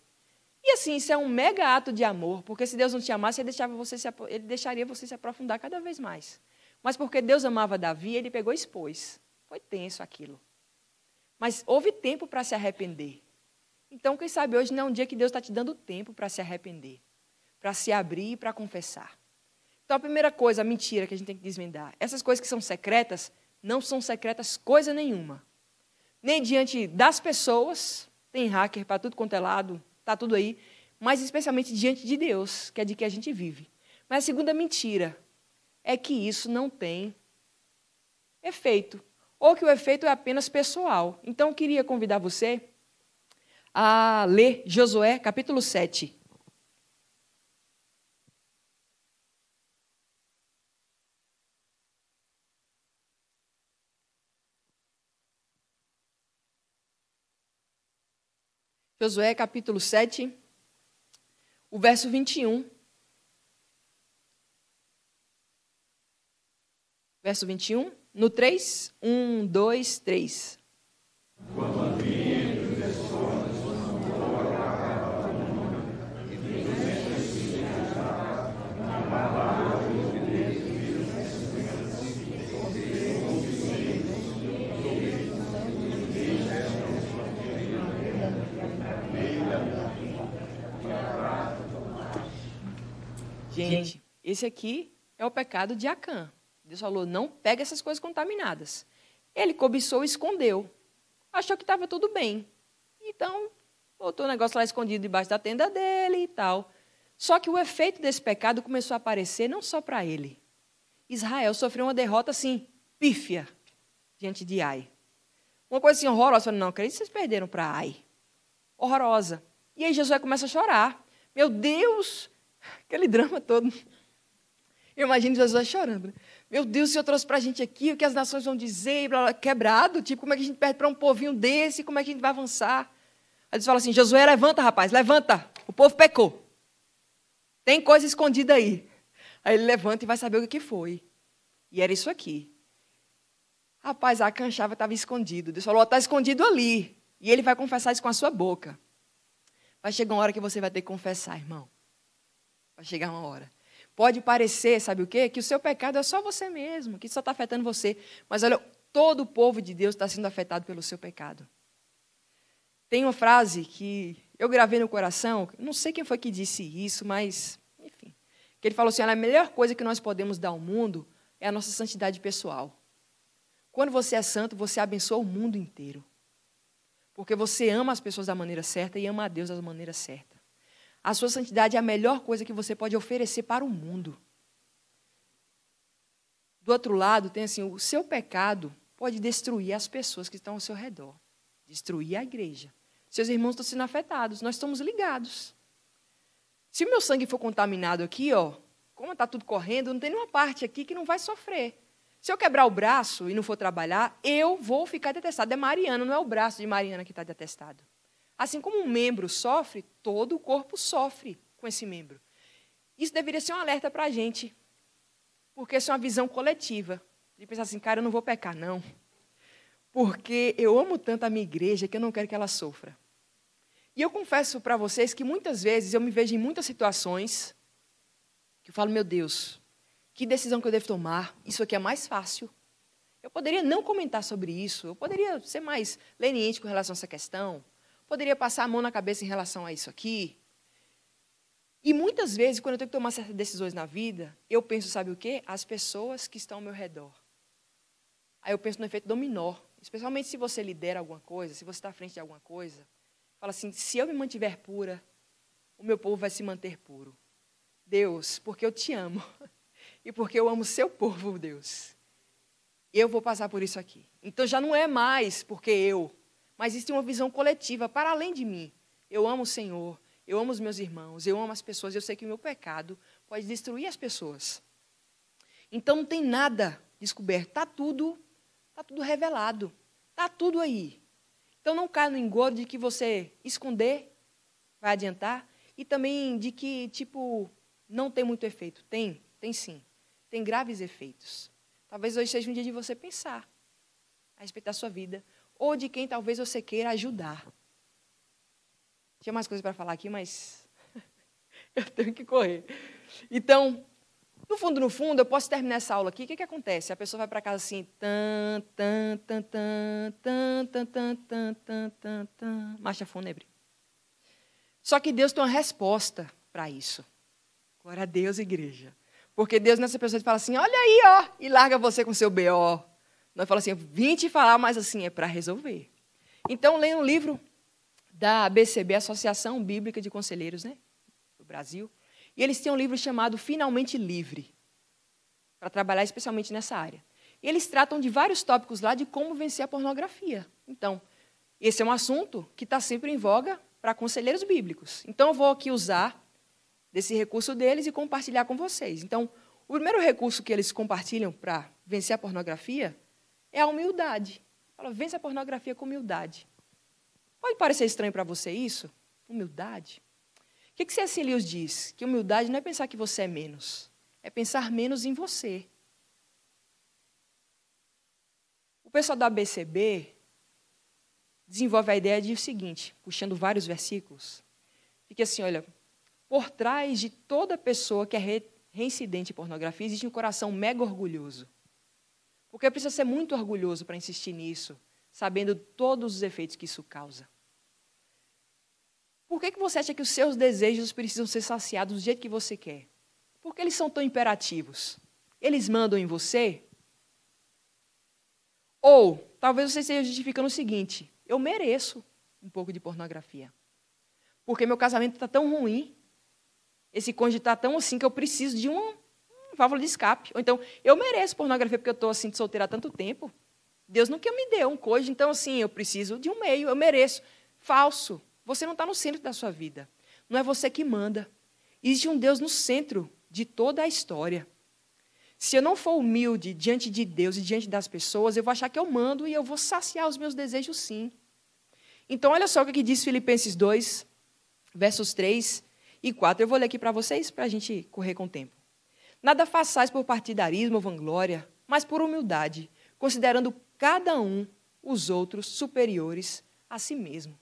S1: E assim, isso é um mega ato de amor, porque se Deus não te amasse, ele, deixava você se, ele deixaria você se aprofundar cada vez mais. Mas porque Deus amava Davi, ele pegou e expôs. Foi tenso aquilo. Mas houve tempo para se arrepender. Então, quem sabe hoje não é um dia que Deus está te dando tempo para se arrepender, para se abrir e para confessar. Então, a primeira coisa, a mentira que a gente tem que desvendar. Essas coisas que são secretas, não são secretas coisa nenhuma. Nem diante das pessoas, tem hacker para tudo quanto é lado, está tudo aí, mas especialmente diante de Deus, que é de que a gente vive. Mas a segunda mentira é que isso não tem efeito, ou que o efeito é apenas pessoal. Então, eu queria convidar você a ler Josué, capítulo 7. Josué capítulo 7, o verso 21. Verso 21, no 3, 1, 2, 3. Quando Gente, esse aqui é o pecado de Acã. Deus falou: não pega essas coisas contaminadas. Ele cobiçou e escondeu. Achou que estava tudo bem. Então, botou o negócio lá escondido debaixo da tenda dele e tal. Só que o efeito desse pecado começou a aparecer não só para ele. Israel sofreu uma derrota assim, pífia, diante de Ai. Uma coisa assim horrorosa. Não, acredito que vocês perderam para Ai. Horrorosa. E aí Josué começa a chorar. Meu Deus, Aquele drama todo. Eu imagino Jesus chorando. Meu Deus, o Senhor trouxe para a gente aqui o que as nações vão dizer, blá, blá, quebrado. Tipo, como é que a gente perde para um povinho desse? Como é que a gente vai avançar? Aí eles falam assim: Josué, levanta, rapaz, levanta. O povo pecou. Tem coisa escondida aí. Aí ele levanta e vai saber o que foi. E era isso aqui. Rapaz, a canchava estava escondido. Deus falou: está escondido ali. E ele vai confessar isso com a sua boca. Vai chegar uma hora que você vai ter que confessar, irmão. Vai chegar uma hora. Pode parecer, sabe o quê? Que o seu pecado é só você mesmo, que só está afetando você. Mas olha, todo o povo de Deus está sendo afetado pelo seu pecado. Tem uma frase que eu gravei no coração, não sei quem foi que disse isso, mas, enfim. Que ele falou assim: a melhor coisa que nós podemos dar ao mundo é a nossa santidade pessoal. Quando você é santo, você abençoa o mundo inteiro. Porque você ama as pessoas da maneira certa e ama a Deus da maneira certa. A sua santidade é a melhor coisa que você pode oferecer para o mundo. Do outro lado, tem assim: o seu pecado pode destruir as pessoas que estão ao seu redor, destruir a igreja. Seus irmãos estão sendo afetados, nós estamos ligados. Se o meu sangue for contaminado aqui, ó, como está tudo correndo, não tem nenhuma parte aqui que não vai sofrer. Se eu quebrar o braço e não for trabalhar, eu vou ficar detestado. É Mariana, não é o braço de Mariana que está detestado. Assim como um membro sofre, todo o corpo sofre com esse membro. Isso deveria ser um alerta para a gente, porque isso é uma visão coletiva. De pensar assim, cara, eu não vou pecar, não. Porque eu amo tanto a minha igreja que eu não quero que ela sofra. E eu confesso para vocês que muitas vezes eu me vejo em muitas situações que eu falo, meu Deus, que decisão que eu devo tomar? Isso aqui é mais fácil. Eu poderia não comentar sobre isso, eu poderia ser mais leniente com relação a essa questão, poderia passar a mão na cabeça em relação a isso aqui. E muitas vezes, quando eu tenho que tomar certas decisões na vida, eu penso, sabe o quê? As pessoas que estão ao meu redor. Aí eu penso no efeito dominó. Especialmente se você lidera alguma coisa, se você está à frente de alguma coisa. Fala assim: se eu me mantiver pura, o meu povo vai se manter puro. Deus, porque eu te amo. E porque eu amo seu povo, Deus. Eu vou passar por isso aqui. Então já não é mais porque eu mas existe uma visão coletiva para além de mim. Eu amo o Senhor, eu amo os meus irmãos, eu amo as pessoas, eu sei que o meu pecado pode destruir as pessoas. Então não tem nada descoberto, está tudo, tá tudo revelado, está tudo aí. Então não caia no engodo de que você esconder vai adiantar e também de que, tipo, não tem muito efeito. Tem, tem sim. Tem graves efeitos. Talvez hoje seja um dia de você pensar a respeito da sua vida, ou de quem talvez você queira ajudar. Tinha mais coisas para falar aqui, mas eu tenho que correr. Então, no fundo, no fundo, eu posso terminar essa aula aqui. O que, que acontece? A pessoa vai para casa assim, tan, tan, tan, tan, tan, tan, tan, tan, tan, tan, marcha fúnebre. Só que Deus tem uma resposta para isso. Glória a Deus, igreja. Porque Deus nessa pessoa fala assim, olha aí, ó, e larga você com seu B.O. Nós falamos assim, vim te falar, mas assim, é para resolver. Então, leia um livro da ABCB, Associação Bíblica de Conselheiros né, do Brasil. E eles têm um livro chamado Finalmente Livre, para trabalhar especialmente nessa área. E eles tratam de vários tópicos lá de como vencer a pornografia. Então, esse é um assunto que está sempre em voga para conselheiros bíblicos. Então, eu vou aqui usar desse recurso deles e compartilhar com vocês. Então, o primeiro recurso que eles compartilham para vencer a pornografia é a humildade. Fala, vence a pornografia com humildade. Pode parecer estranho para você isso? Humildade? O que, que C.S. Lewis diz? Que humildade não é pensar que você é menos, é pensar menos em você. O pessoal da BCB desenvolve a ideia de o seguinte, puxando vários versículos. Fica assim, olha, por trás de toda pessoa que é reincidente em pornografia existe um coração mega orgulhoso. Porque precisa ser muito orgulhoso para insistir nisso, sabendo todos os efeitos que isso causa. Por que, que você acha que os seus desejos precisam ser saciados do jeito que você quer? Por que eles são tão imperativos? Eles mandam em você? Ou talvez você esteja justificando o seguinte: eu mereço um pouco de pornografia. Porque meu casamento está tão ruim, esse cônjuge está tão assim que eu preciso de um, válvula de escape. Ou então, eu mereço pornografia porque eu estou assim de solteira há tanto tempo. Deus nunca me deu um coisa, então assim, eu preciso de um meio, eu mereço. Falso. Você não está no centro da sua vida. Não é você que manda. Existe um Deus no centro de toda a história. Se eu não for humilde diante de Deus e diante das pessoas, eu vou achar que eu mando e eu vou saciar os meus desejos sim. Então, olha só o que diz Filipenses 2, versos 3 e 4. Eu vou ler aqui para vocês, para a gente correr com o tempo. Nada façais por partidarismo ou vanglória, mas por humildade, considerando cada um os outros superiores a si mesmo.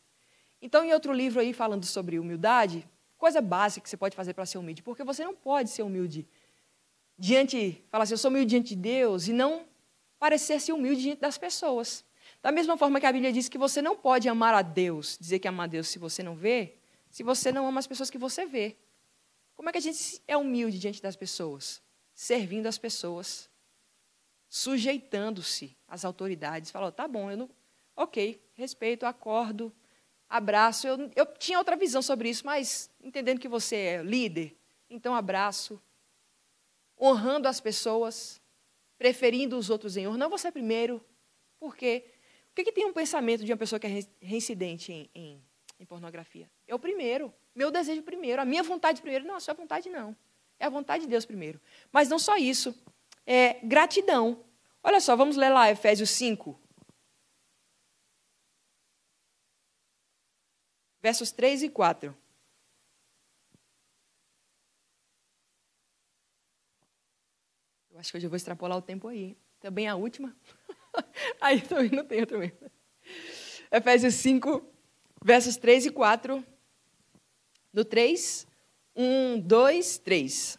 S1: Então, em outro livro aí falando sobre humildade, coisa básica que você pode fazer para ser humilde, porque você não pode ser humilde diante, falar assim, eu sou humilde diante de Deus e não parecer-se humilde diante das pessoas. Da mesma forma que a Bíblia diz que você não pode amar a Deus, dizer que ama a Deus se você não vê, se você não ama as pessoas que você vê. Como é que a gente é humilde diante das pessoas? Servindo as pessoas, sujeitando-se às autoridades. Falou, tá bom, eu não. Ok, respeito, acordo, abraço. Eu, eu tinha outra visão sobre isso, mas entendendo que você é líder, então abraço. Honrando as pessoas, preferindo os outros em honra. Não você é primeiro, porque o que, que tem um pensamento de uma pessoa que é reincidente em, em, em pornografia? Eu é primeiro meu desejo primeiro, a minha vontade primeiro. Não, a sua vontade não. É a vontade de Deus primeiro. Mas não só isso. É gratidão. Olha só, vamos ler lá Efésios 5. Versos 3 e 4. Eu acho que hoje eu vou extrapolar o tempo aí. Também a última. aí também não tenho também. Efésios 5, versos 3 e 4 no 3. 1, 2, 3.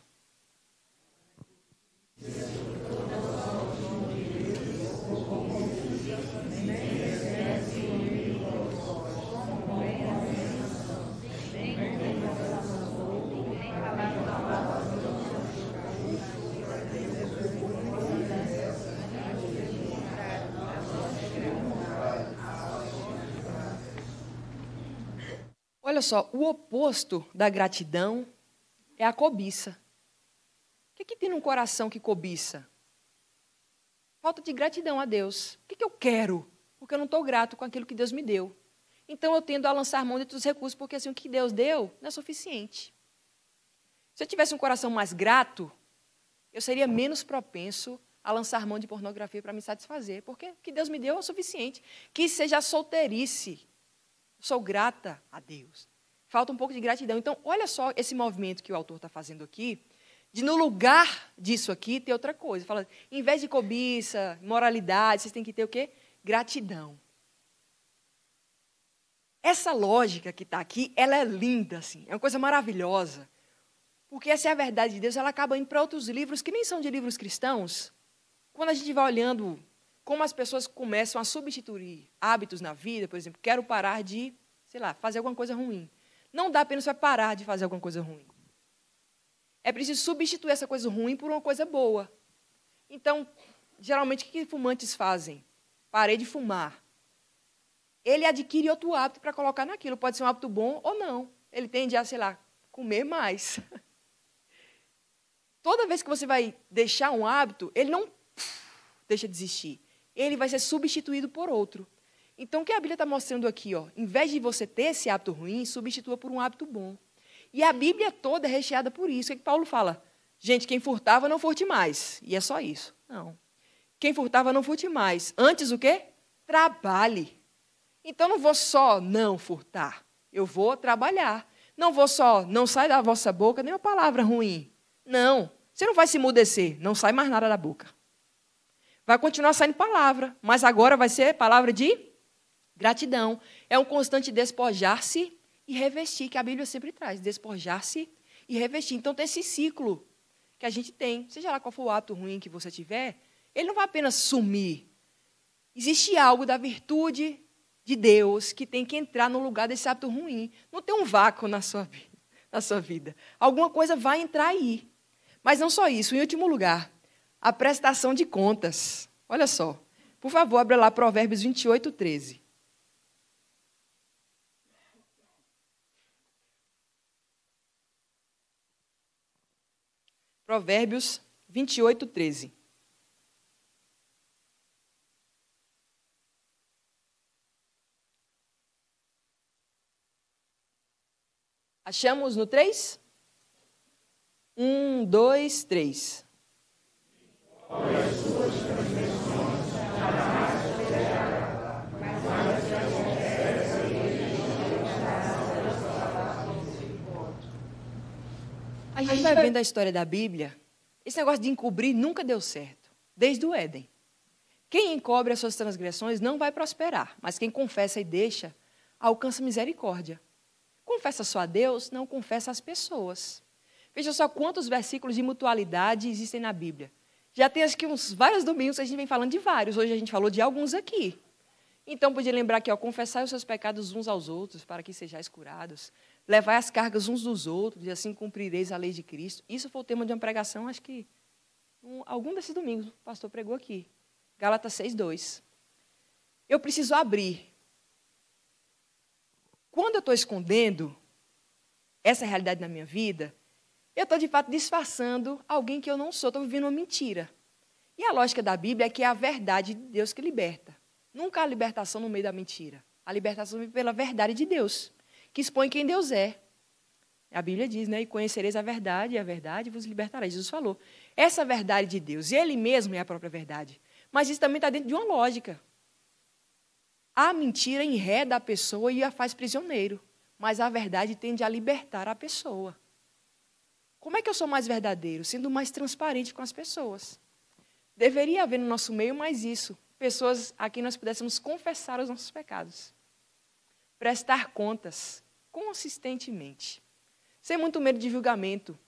S1: Olha só, o oposto da gratidão é a cobiça. O que, é que tem num coração que cobiça? Falta de gratidão a Deus. O que, é que eu quero? Porque eu não estou grato com aquilo que Deus me deu. Então eu tendo a lançar mão de todos os recursos, porque assim, o que Deus deu não é suficiente. Se eu tivesse um coração mais grato, eu seria menos propenso a lançar mão de pornografia para me satisfazer, porque o que Deus me deu é o suficiente. Que seja a solteirice Sou grata a Deus. Falta um pouco de gratidão. Então, olha só esse movimento que o autor está fazendo aqui, de no lugar disso aqui ter outra coisa. Fala, em vez de cobiça, moralidade, vocês têm que ter o quê? Gratidão. Essa lógica que está aqui, ela é linda, assim, é uma coisa maravilhosa. Porque essa é a verdade de Deus, ela acaba indo para outros livros que nem são de livros cristãos. Quando a gente vai olhando como as pessoas começam a substituir hábitos na vida, por exemplo, quero parar de, sei lá, fazer alguma coisa ruim. Não dá apenas para parar de fazer alguma coisa ruim. É preciso substituir essa coisa ruim por uma coisa boa. Então, geralmente, o que fumantes fazem? Parei de fumar. Ele adquire outro hábito para colocar naquilo. Pode ser um hábito bom ou não. Ele tende a, sei lá, comer mais. Toda vez que você vai deixar um hábito, ele não deixa de existir ele vai ser substituído por outro. Então, o que a Bíblia está mostrando aqui? Ó? Em vez de você ter esse hábito ruim, substitua por um hábito bom. E a Bíblia toda é recheada por isso. O que Paulo fala? Gente, quem furtava, não furte mais. E é só isso. Não. Quem furtava, não furte mais. Antes o quê? Trabalhe. Então, não vou só não furtar. Eu vou trabalhar. Não vou só não sai da vossa boca nenhuma palavra ruim. Não. Você não vai se mudecer. Não sai mais nada da boca. Vai continuar saindo palavra, mas agora vai ser palavra de gratidão. É um constante despojar-se e revestir, que a Bíblia sempre traz, despojar-se e revestir. Então tem esse ciclo que a gente tem, seja lá qual for o ato ruim que você tiver, ele não vai apenas sumir. Existe algo da virtude de Deus que tem que entrar no lugar desse ato ruim. Não tem um vácuo na sua, na sua vida. Alguma coisa vai entrar aí. Mas não só isso, em último lugar, a prestação de contas. Olha só. Por favor, abra lá Provérbios 28, 13. Provérbios 28, 13. Achamos no 3? 1, 2, 3. A gente vai vendo a história da Bíblia, esse negócio de encobrir nunca deu certo, desde o Éden. Quem encobre as suas transgressões não vai prosperar, mas quem confessa e deixa alcança misericórdia. Confessa só a Deus, não confessa às pessoas. Veja só quantos versículos de mutualidade existem na Bíblia. Já tem acho que uns vários domingos a gente vem falando de vários. Hoje a gente falou de alguns aqui. Então, podia lembrar aqui, ó, confessar os seus pecados uns aos outros, para que sejais curados. Levar as cargas uns dos outros, e assim cumprireis a lei de Cristo. Isso foi o tema de uma pregação, acho que um, algum desses domingos o pastor pregou aqui. Gálatas 6, 2. Eu preciso abrir. Quando eu estou escondendo essa realidade na minha vida, eu estou, de fato, disfarçando alguém que eu não sou, estou vivendo uma mentira. E a lógica da Bíblia é que é a verdade de Deus que liberta. Nunca há libertação no meio da mentira. A libertação vem pela verdade de Deus, que expõe quem Deus é. A Bíblia diz, né? E conhecereis a verdade, e a verdade vos libertará. Jesus falou. Essa verdade de Deus, ele mesmo é a própria verdade. Mas isso também está dentro de uma lógica. A mentira enreda a pessoa e a faz prisioneiro. Mas a verdade tende a libertar a pessoa. Como é que eu sou mais verdadeiro? Sendo mais transparente com as pessoas. Deveria haver no nosso meio mais isso. Pessoas a quem nós pudéssemos confessar os nossos pecados. Prestar contas consistentemente. Sem muito medo de julgamento.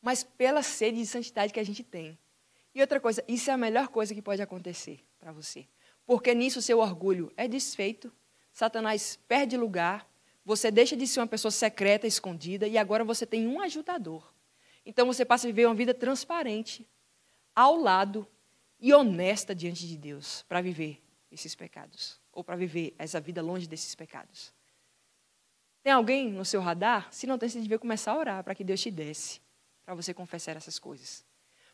S1: Mas pela sede de santidade que a gente tem. E outra coisa, isso é a melhor coisa que pode acontecer para você. Porque nisso seu orgulho é desfeito, Satanás perde lugar você deixa de ser uma pessoa secreta, escondida, e agora você tem um ajudador. Então você passa a viver uma vida transparente, ao lado e honesta diante de Deus, para viver esses pecados, ou para viver essa vida longe desses pecados. Tem alguém no seu radar? Se não tem, você deveria começar a orar para que Deus te desse, para você confessar essas coisas.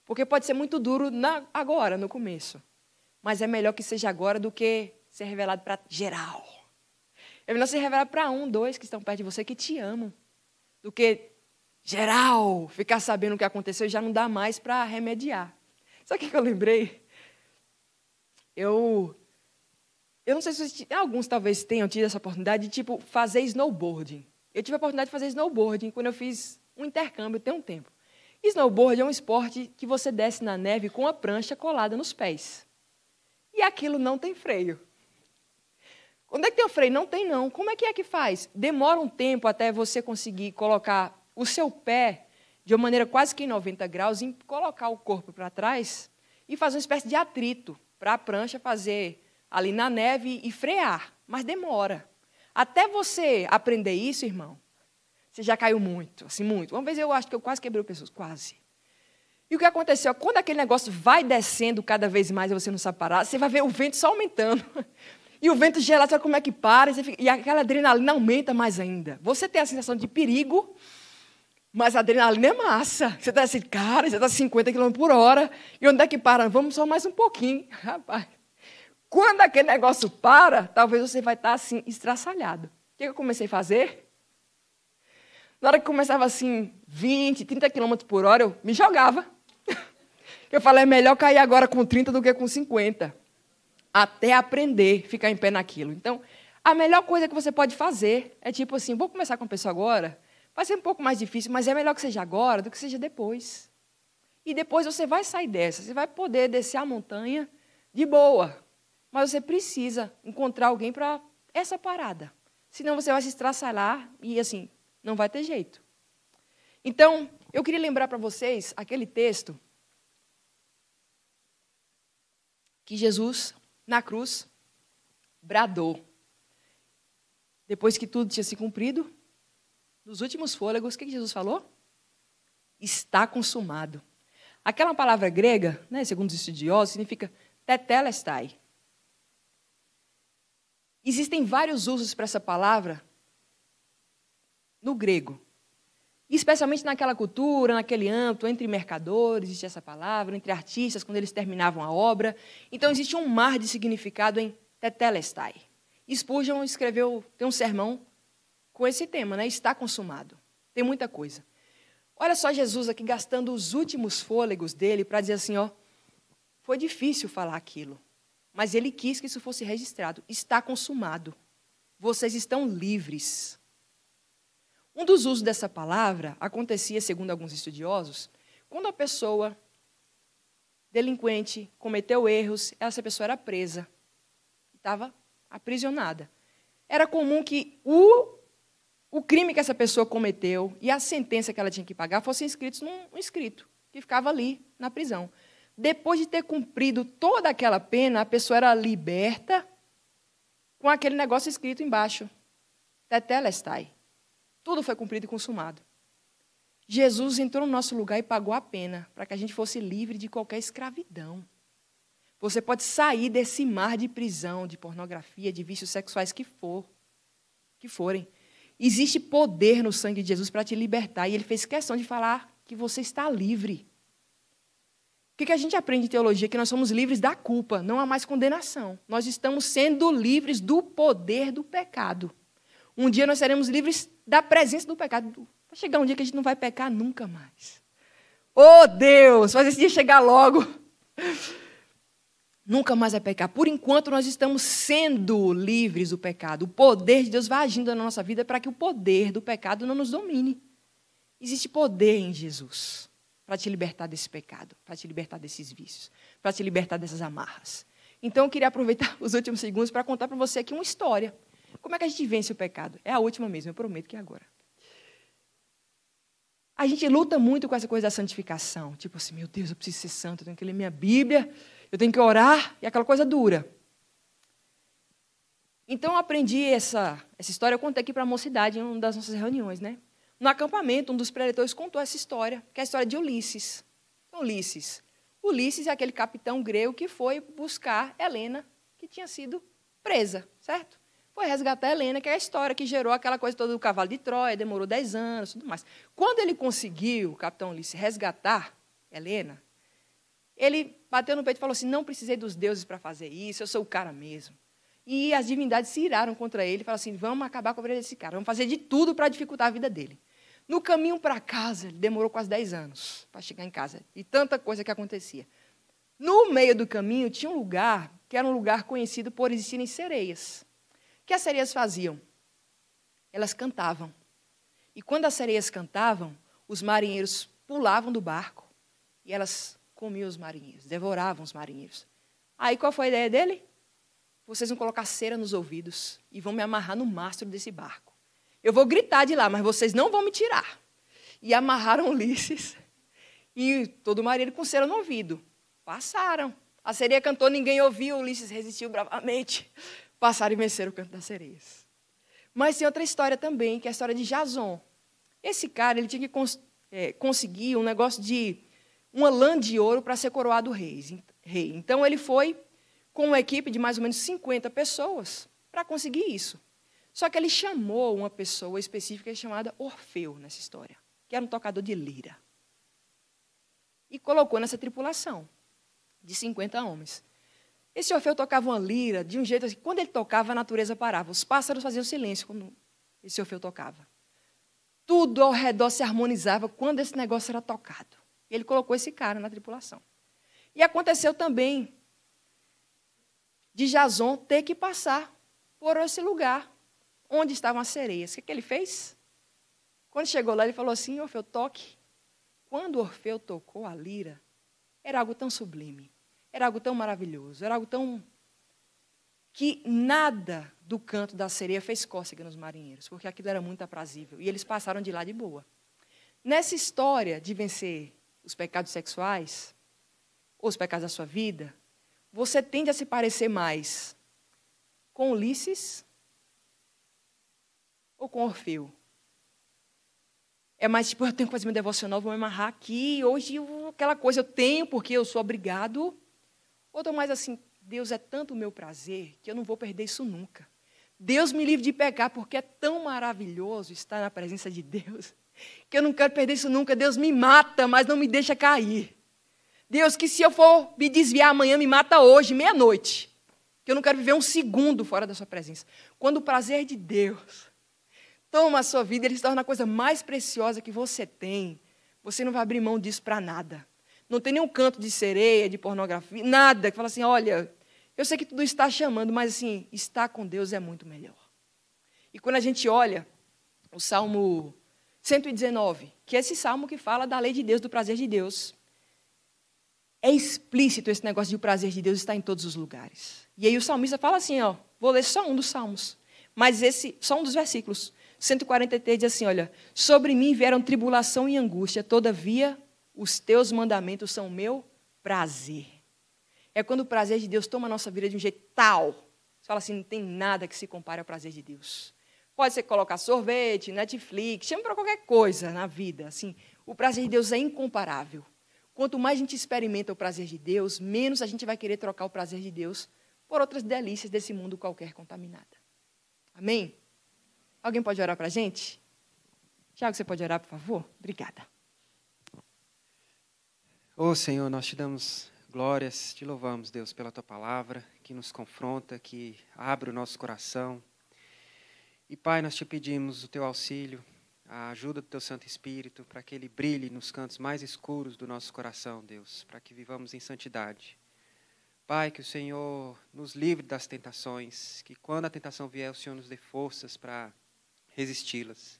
S1: Porque pode ser muito duro na, agora, no começo. Mas é melhor que seja agora do que ser revelado para geral. É melhor se revelar para um, dois que estão perto de você que te amam, do que geral ficar sabendo o que aconteceu e já não dá mais para remediar. Sabe o que eu lembrei? Eu. Eu não sei se alguns talvez tenham tido essa oportunidade de, tipo, fazer snowboarding. Eu tive a oportunidade de fazer snowboarding quando eu fiz um intercâmbio, tem um tempo. Snowboard é um esporte que você desce na neve com a prancha colada nos pés. E aquilo não tem freio. Onde é que tem o freio? Não tem, não. Como é que é que faz? Demora um tempo até você conseguir colocar o seu pé de uma maneira quase que em 90 graus, e colocar o corpo para trás e fazer uma espécie de atrito para a prancha fazer ali na neve e frear. Mas demora. Até você aprender isso, irmão, você já caiu muito, assim, muito. Uma vez eu acho que eu quase quebrei o pescoço, quase. E o que aconteceu? Quando aquele negócio vai descendo cada vez mais e você não sabe parar, você vai ver o vento só aumentando. E o vento gelado, sabe como é que para? E, fica, e aquela adrenalina aumenta mais ainda. Você tem a sensação de perigo, mas a adrenalina é massa. Você está assim, cara, você está 50 km por hora. E onde é que para? Vamos só mais um pouquinho. Rapaz, quando aquele negócio para, talvez você vai estar tá, assim, estraçalhado. O que eu comecei a fazer? Na hora que começava assim, 20, 30 km por hora, eu me jogava. Eu falei, é melhor cair agora com 30 do que com 50 até aprender a ficar em pé naquilo. Então, a melhor coisa que você pode fazer é tipo assim: vou começar com o pessoal agora, vai ser um pouco mais difícil, mas é melhor que seja agora do que seja depois. E depois você vai sair dessa, você vai poder descer a montanha de boa, mas você precisa encontrar alguém para essa parada. Senão você vai se estraçalhar e assim, não vai ter jeito. Então, eu queria lembrar para vocês aquele texto que Jesus na cruz, bradou. Depois que tudo tinha se cumprido, nos últimos fôlegos, o que Jesus falou? Está consumado. Aquela palavra grega, né, segundo os estudiosos, significa tetelestai. Existem vários usos para essa palavra no grego especialmente naquela cultura, naquele âmbito, entre mercadores, existe essa palavra, entre artistas, quando eles terminavam a obra. Então, existe um mar de significado em Tetelestai. Spurgeon escreveu, tem um sermão com esse tema, né? Está consumado. Tem muita coisa. Olha só Jesus aqui gastando os últimos fôlegos dele para dizer assim, ó, foi difícil falar aquilo, mas ele quis que isso fosse registrado. Está consumado. Vocês estão livres. Um dos usos dessa palavra acontecia, segundo alguns estudiosos, quando a pessoa delinquente cometeu erros, essa pessoa era presa, estava aprisionada. Era comum que o, o crime que essa pessoa cometeu e a sentença que ela tinha que pagar fossem inscritos num um escrito, que ficava ali na prisão. Depois de ter cumprido toda aquela pena, a pessoa era liberta com aquele negócio escrito embaixo. Tetelestai. Tudo foi cumprido e consumado. Jesus entrou no nosso lugar e pagou a pena para que a gente fosse livre de qualquer escravidão. Você pode sair desse mar de prisão, de pornografia, de vícios sexuais que for, que forem. Existe poder no sangue de Jesus para te libertar e ele fez questão de falar que você está livre. O que a gente aprende em teologia? Que nós somos livres da culpa, não há mais condenação. Nós estamos sendo livres do poder do pecado. Um dia nós seremos livres da presença do pecado. Vai chegar um dia que a gente não vai pecar nunca mais. Oh Deus, faz esse dia chegar logo. Nunca mais vai pecar. Por enquanto, nós estamos sendo livres do pecado. O poder de Deus vai agindo na nossa vida para que o poder do pecado não nos domine. Existe poder em Jesus para te libertar desse pecado, para te libertar desses vícios, para te libertar dessas amarras. Então, eu queria aproveitar os últimos segundos para contar para você aqui uma história. Como é que a gente vence o pecado? É a última mesmo, eu prometo que é agora. A gente luta muito com essa coisa da santificação. Tipo assim, meu Deus, eu preciso ser santo, eu tenho que ler minha Bíblia, eu tenho que orar, e aquela coisa dura. Então eu aprendi essa, essa história, eu contei aqui para a mocidade em uma das nossas reuniões, né? No acampamento, um dos preletores contou essa história, que é a história de Ulisses. Então, Ulisses. Ulisses é aquele capitão grego que foi buscar Helena, que tinha sido presa, certo? foi resgatar a Helena, que é a história que gerou aquela coisa toda do cavalo de Troia, demorou 10 anos, tudo mais. Quando ele conseguiu, o capitão Ulisses, resgatar Helena, ele bateu no peito e falou assim: Não precisei dos deuses para fazer isso, eu sou o cara mesmo. E as divindades se iraram contra ele e falaram assim: Vamos acabar com a vida desse cara, vamos fazer de tudo para dificultar a vida dele. No caminho para casa, ele demorou quase 10 anos para chegar em casa, e tanta coisa que acontecia. No meio do caminho tinha um lugar que era um lugar conhecido por existirem sereias que as sereias faziam? Elas cantavam. E quando as sereias cantavam, os marinheiros pulavam do barco e elas comiam os marinheiros, devoravam os marinheiros. Aí qual foi a ideia dele? Vocês vão colocar cera nos ouvidos e vão me amarrar no mastro desse barco. Eu vou gritar de lá, mas vocês não vão me tirar. E amarraram Ulisses e todo o marinheiro com cera no ouvido. Passaram. A sereia cantou, ninguém ouviu, Ulisses resistiu bravamente passaram e venceram o canto das sereias. Mas tem outra história também, que é a história de Jason. Esse cara ele tinha que cons é, conseguir um negócio de uma lã de ouro para ser coroado rei. Então ele foi com uma equipe de mais ou menos 50 pessoas para conseguir isso. Só que ele chamou uma pessoa específica chamada Orfeu nessa história, que era um tocador de lira. E colocou nessa tripulação de 50 homens. Esse Orfeu tocava uma lira de um jeito assim, quando ele tocava, a natureza parava. Os pássaros faziam silêncio quando esse Orfeu tocava. Tudo ao redor se harmonizava quando esse negócio era tocado. Ele colocou esse cara na tripulação. E aconteceu também de Jason ter que passar por esse lugar onde estavam as sereias. O que, é que ele fez? Quando chegou lá, ele falou assim: Orfeu, toque. Quando Orfeu tocou a lira, era algo tão sublime era algo tão maravilhoso, era algo tão. que nada do canto da sereia fez cócega nos marinheiros, porque aquilo era muito aprazível. E eles passaram de lá de boa. Nessa história de vencer os pecados sexuais, ou os pecados da sua vida, você tende a se parecer mais com Ulisses ou com Orfeu? É mais tipo, eu tenho que fazer meu devocional, vou me amarrar aqui, hoje aquela coisa eu tenho porque eu sou obrigado. Ou mais assim, Deus é tanto o meu prazer que eu não vou perder isso nunca. Deus me livre de pecar, porque é tão maravilhoso estar na presença de Deus, que eu não quero perder isso nunca. Deus me mata, mas não me deixa cair. Deus, que se eu for me desviar amanhã, me mata hoje, meia-noite. Que eu não quero viver um segundo fora da sua presença. Quando o prazer de Deus toma a sua vida, ele se torna a coisa mais preciosa que você tem. Você não vai abrir mão disso para nada não tem nenhum canto de sereia, de pornografia, nada que fala assim: olha, eu sei que tudo está chamando, mas assim, estar com Deus é muito melhor. E quando a gente olha o Salmo 119, que é esse salmo que fala da lei de Deus, do prazer de Deus, é explícito esse negócio de o prazer de Deus estar em todos os lugares. E aí o salmista fala assim, ó, vou ler só um dos salmos, mas esse só um dos versículos. 143 diz assim, olha, sobre mim vieram tribulação e angústia, todavia os teus mandamentos são meu prazer. É quando o prazer de Deus toma a nossa vida de um jeito tal. Você fala assim, não tem nada que se compare ao prazer de Deus. Pode ser colocar sorvete, Netflix, chama para qualquer coisa na vida. Assim, o prazer de Deus é incomparável. Quanto mais a gente experimenta o prazer de Deus, menos a gente vai querer trocar o prazer de Deus por outras delícias desse mundo qualquer contaminada. Amém? Alguém pode orar para a gente? Tiago, você pode orar, por favor? Obrigada.
S2: Oh Senhor, nós te damos glórias, te louvamos, Deus, pela tua palavra que nos confronta, que abre o nosso coração. E Pai, nós te pedimos o teu auxílio, a ajuda do teu Santo Espírito, para que ele brilhe nos cantos mais escuros do nosso coração, Deus, para que vivamos em santidade. Pai, que o Senhor nos livre das tentações, que quando a tentação vier, o Senhor nos dê forças para resisti-las.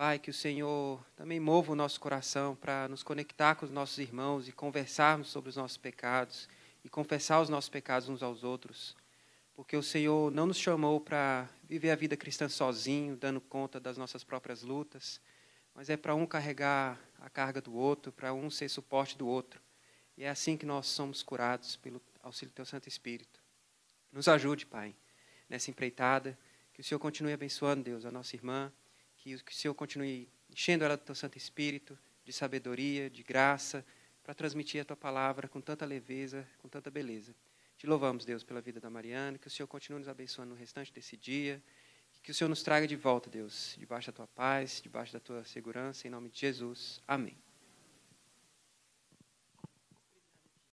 S2: Pai, que o Senhor também mova o nosso coração para nos conectar com os nossos irmãos e conversarmos sobre os nossos pecados e confessar os nossos pecados uns aos outros. Porque o Senhor não nos chamou para viver a vida cristã sozinho, dando conta das nossas próprias lutas, mas é para um carregar a carga do outro, para um ser suporte do outro. E é assim que nós somos curados pelo auxílio do Teu Santo Espírito. Nos ajude, Pai, nessa empreitada. Que o Senhor continue abençoando, Deus, a nossa irmã que o Senhor continue enchendo ela do teu Santo Espírito, de sabedoria, de graça, para transmitir a tua palavra com tanta leveza, com tanta beleza. Te louvamos, Deus, pela vida da Mariana, que o Senhor continue nos abençoando no restante desse dia, que o Senhor nos traga de volta, Deus, debaixo da tua paz, debaixo da tua segurança, em nome de Jesus. Amém.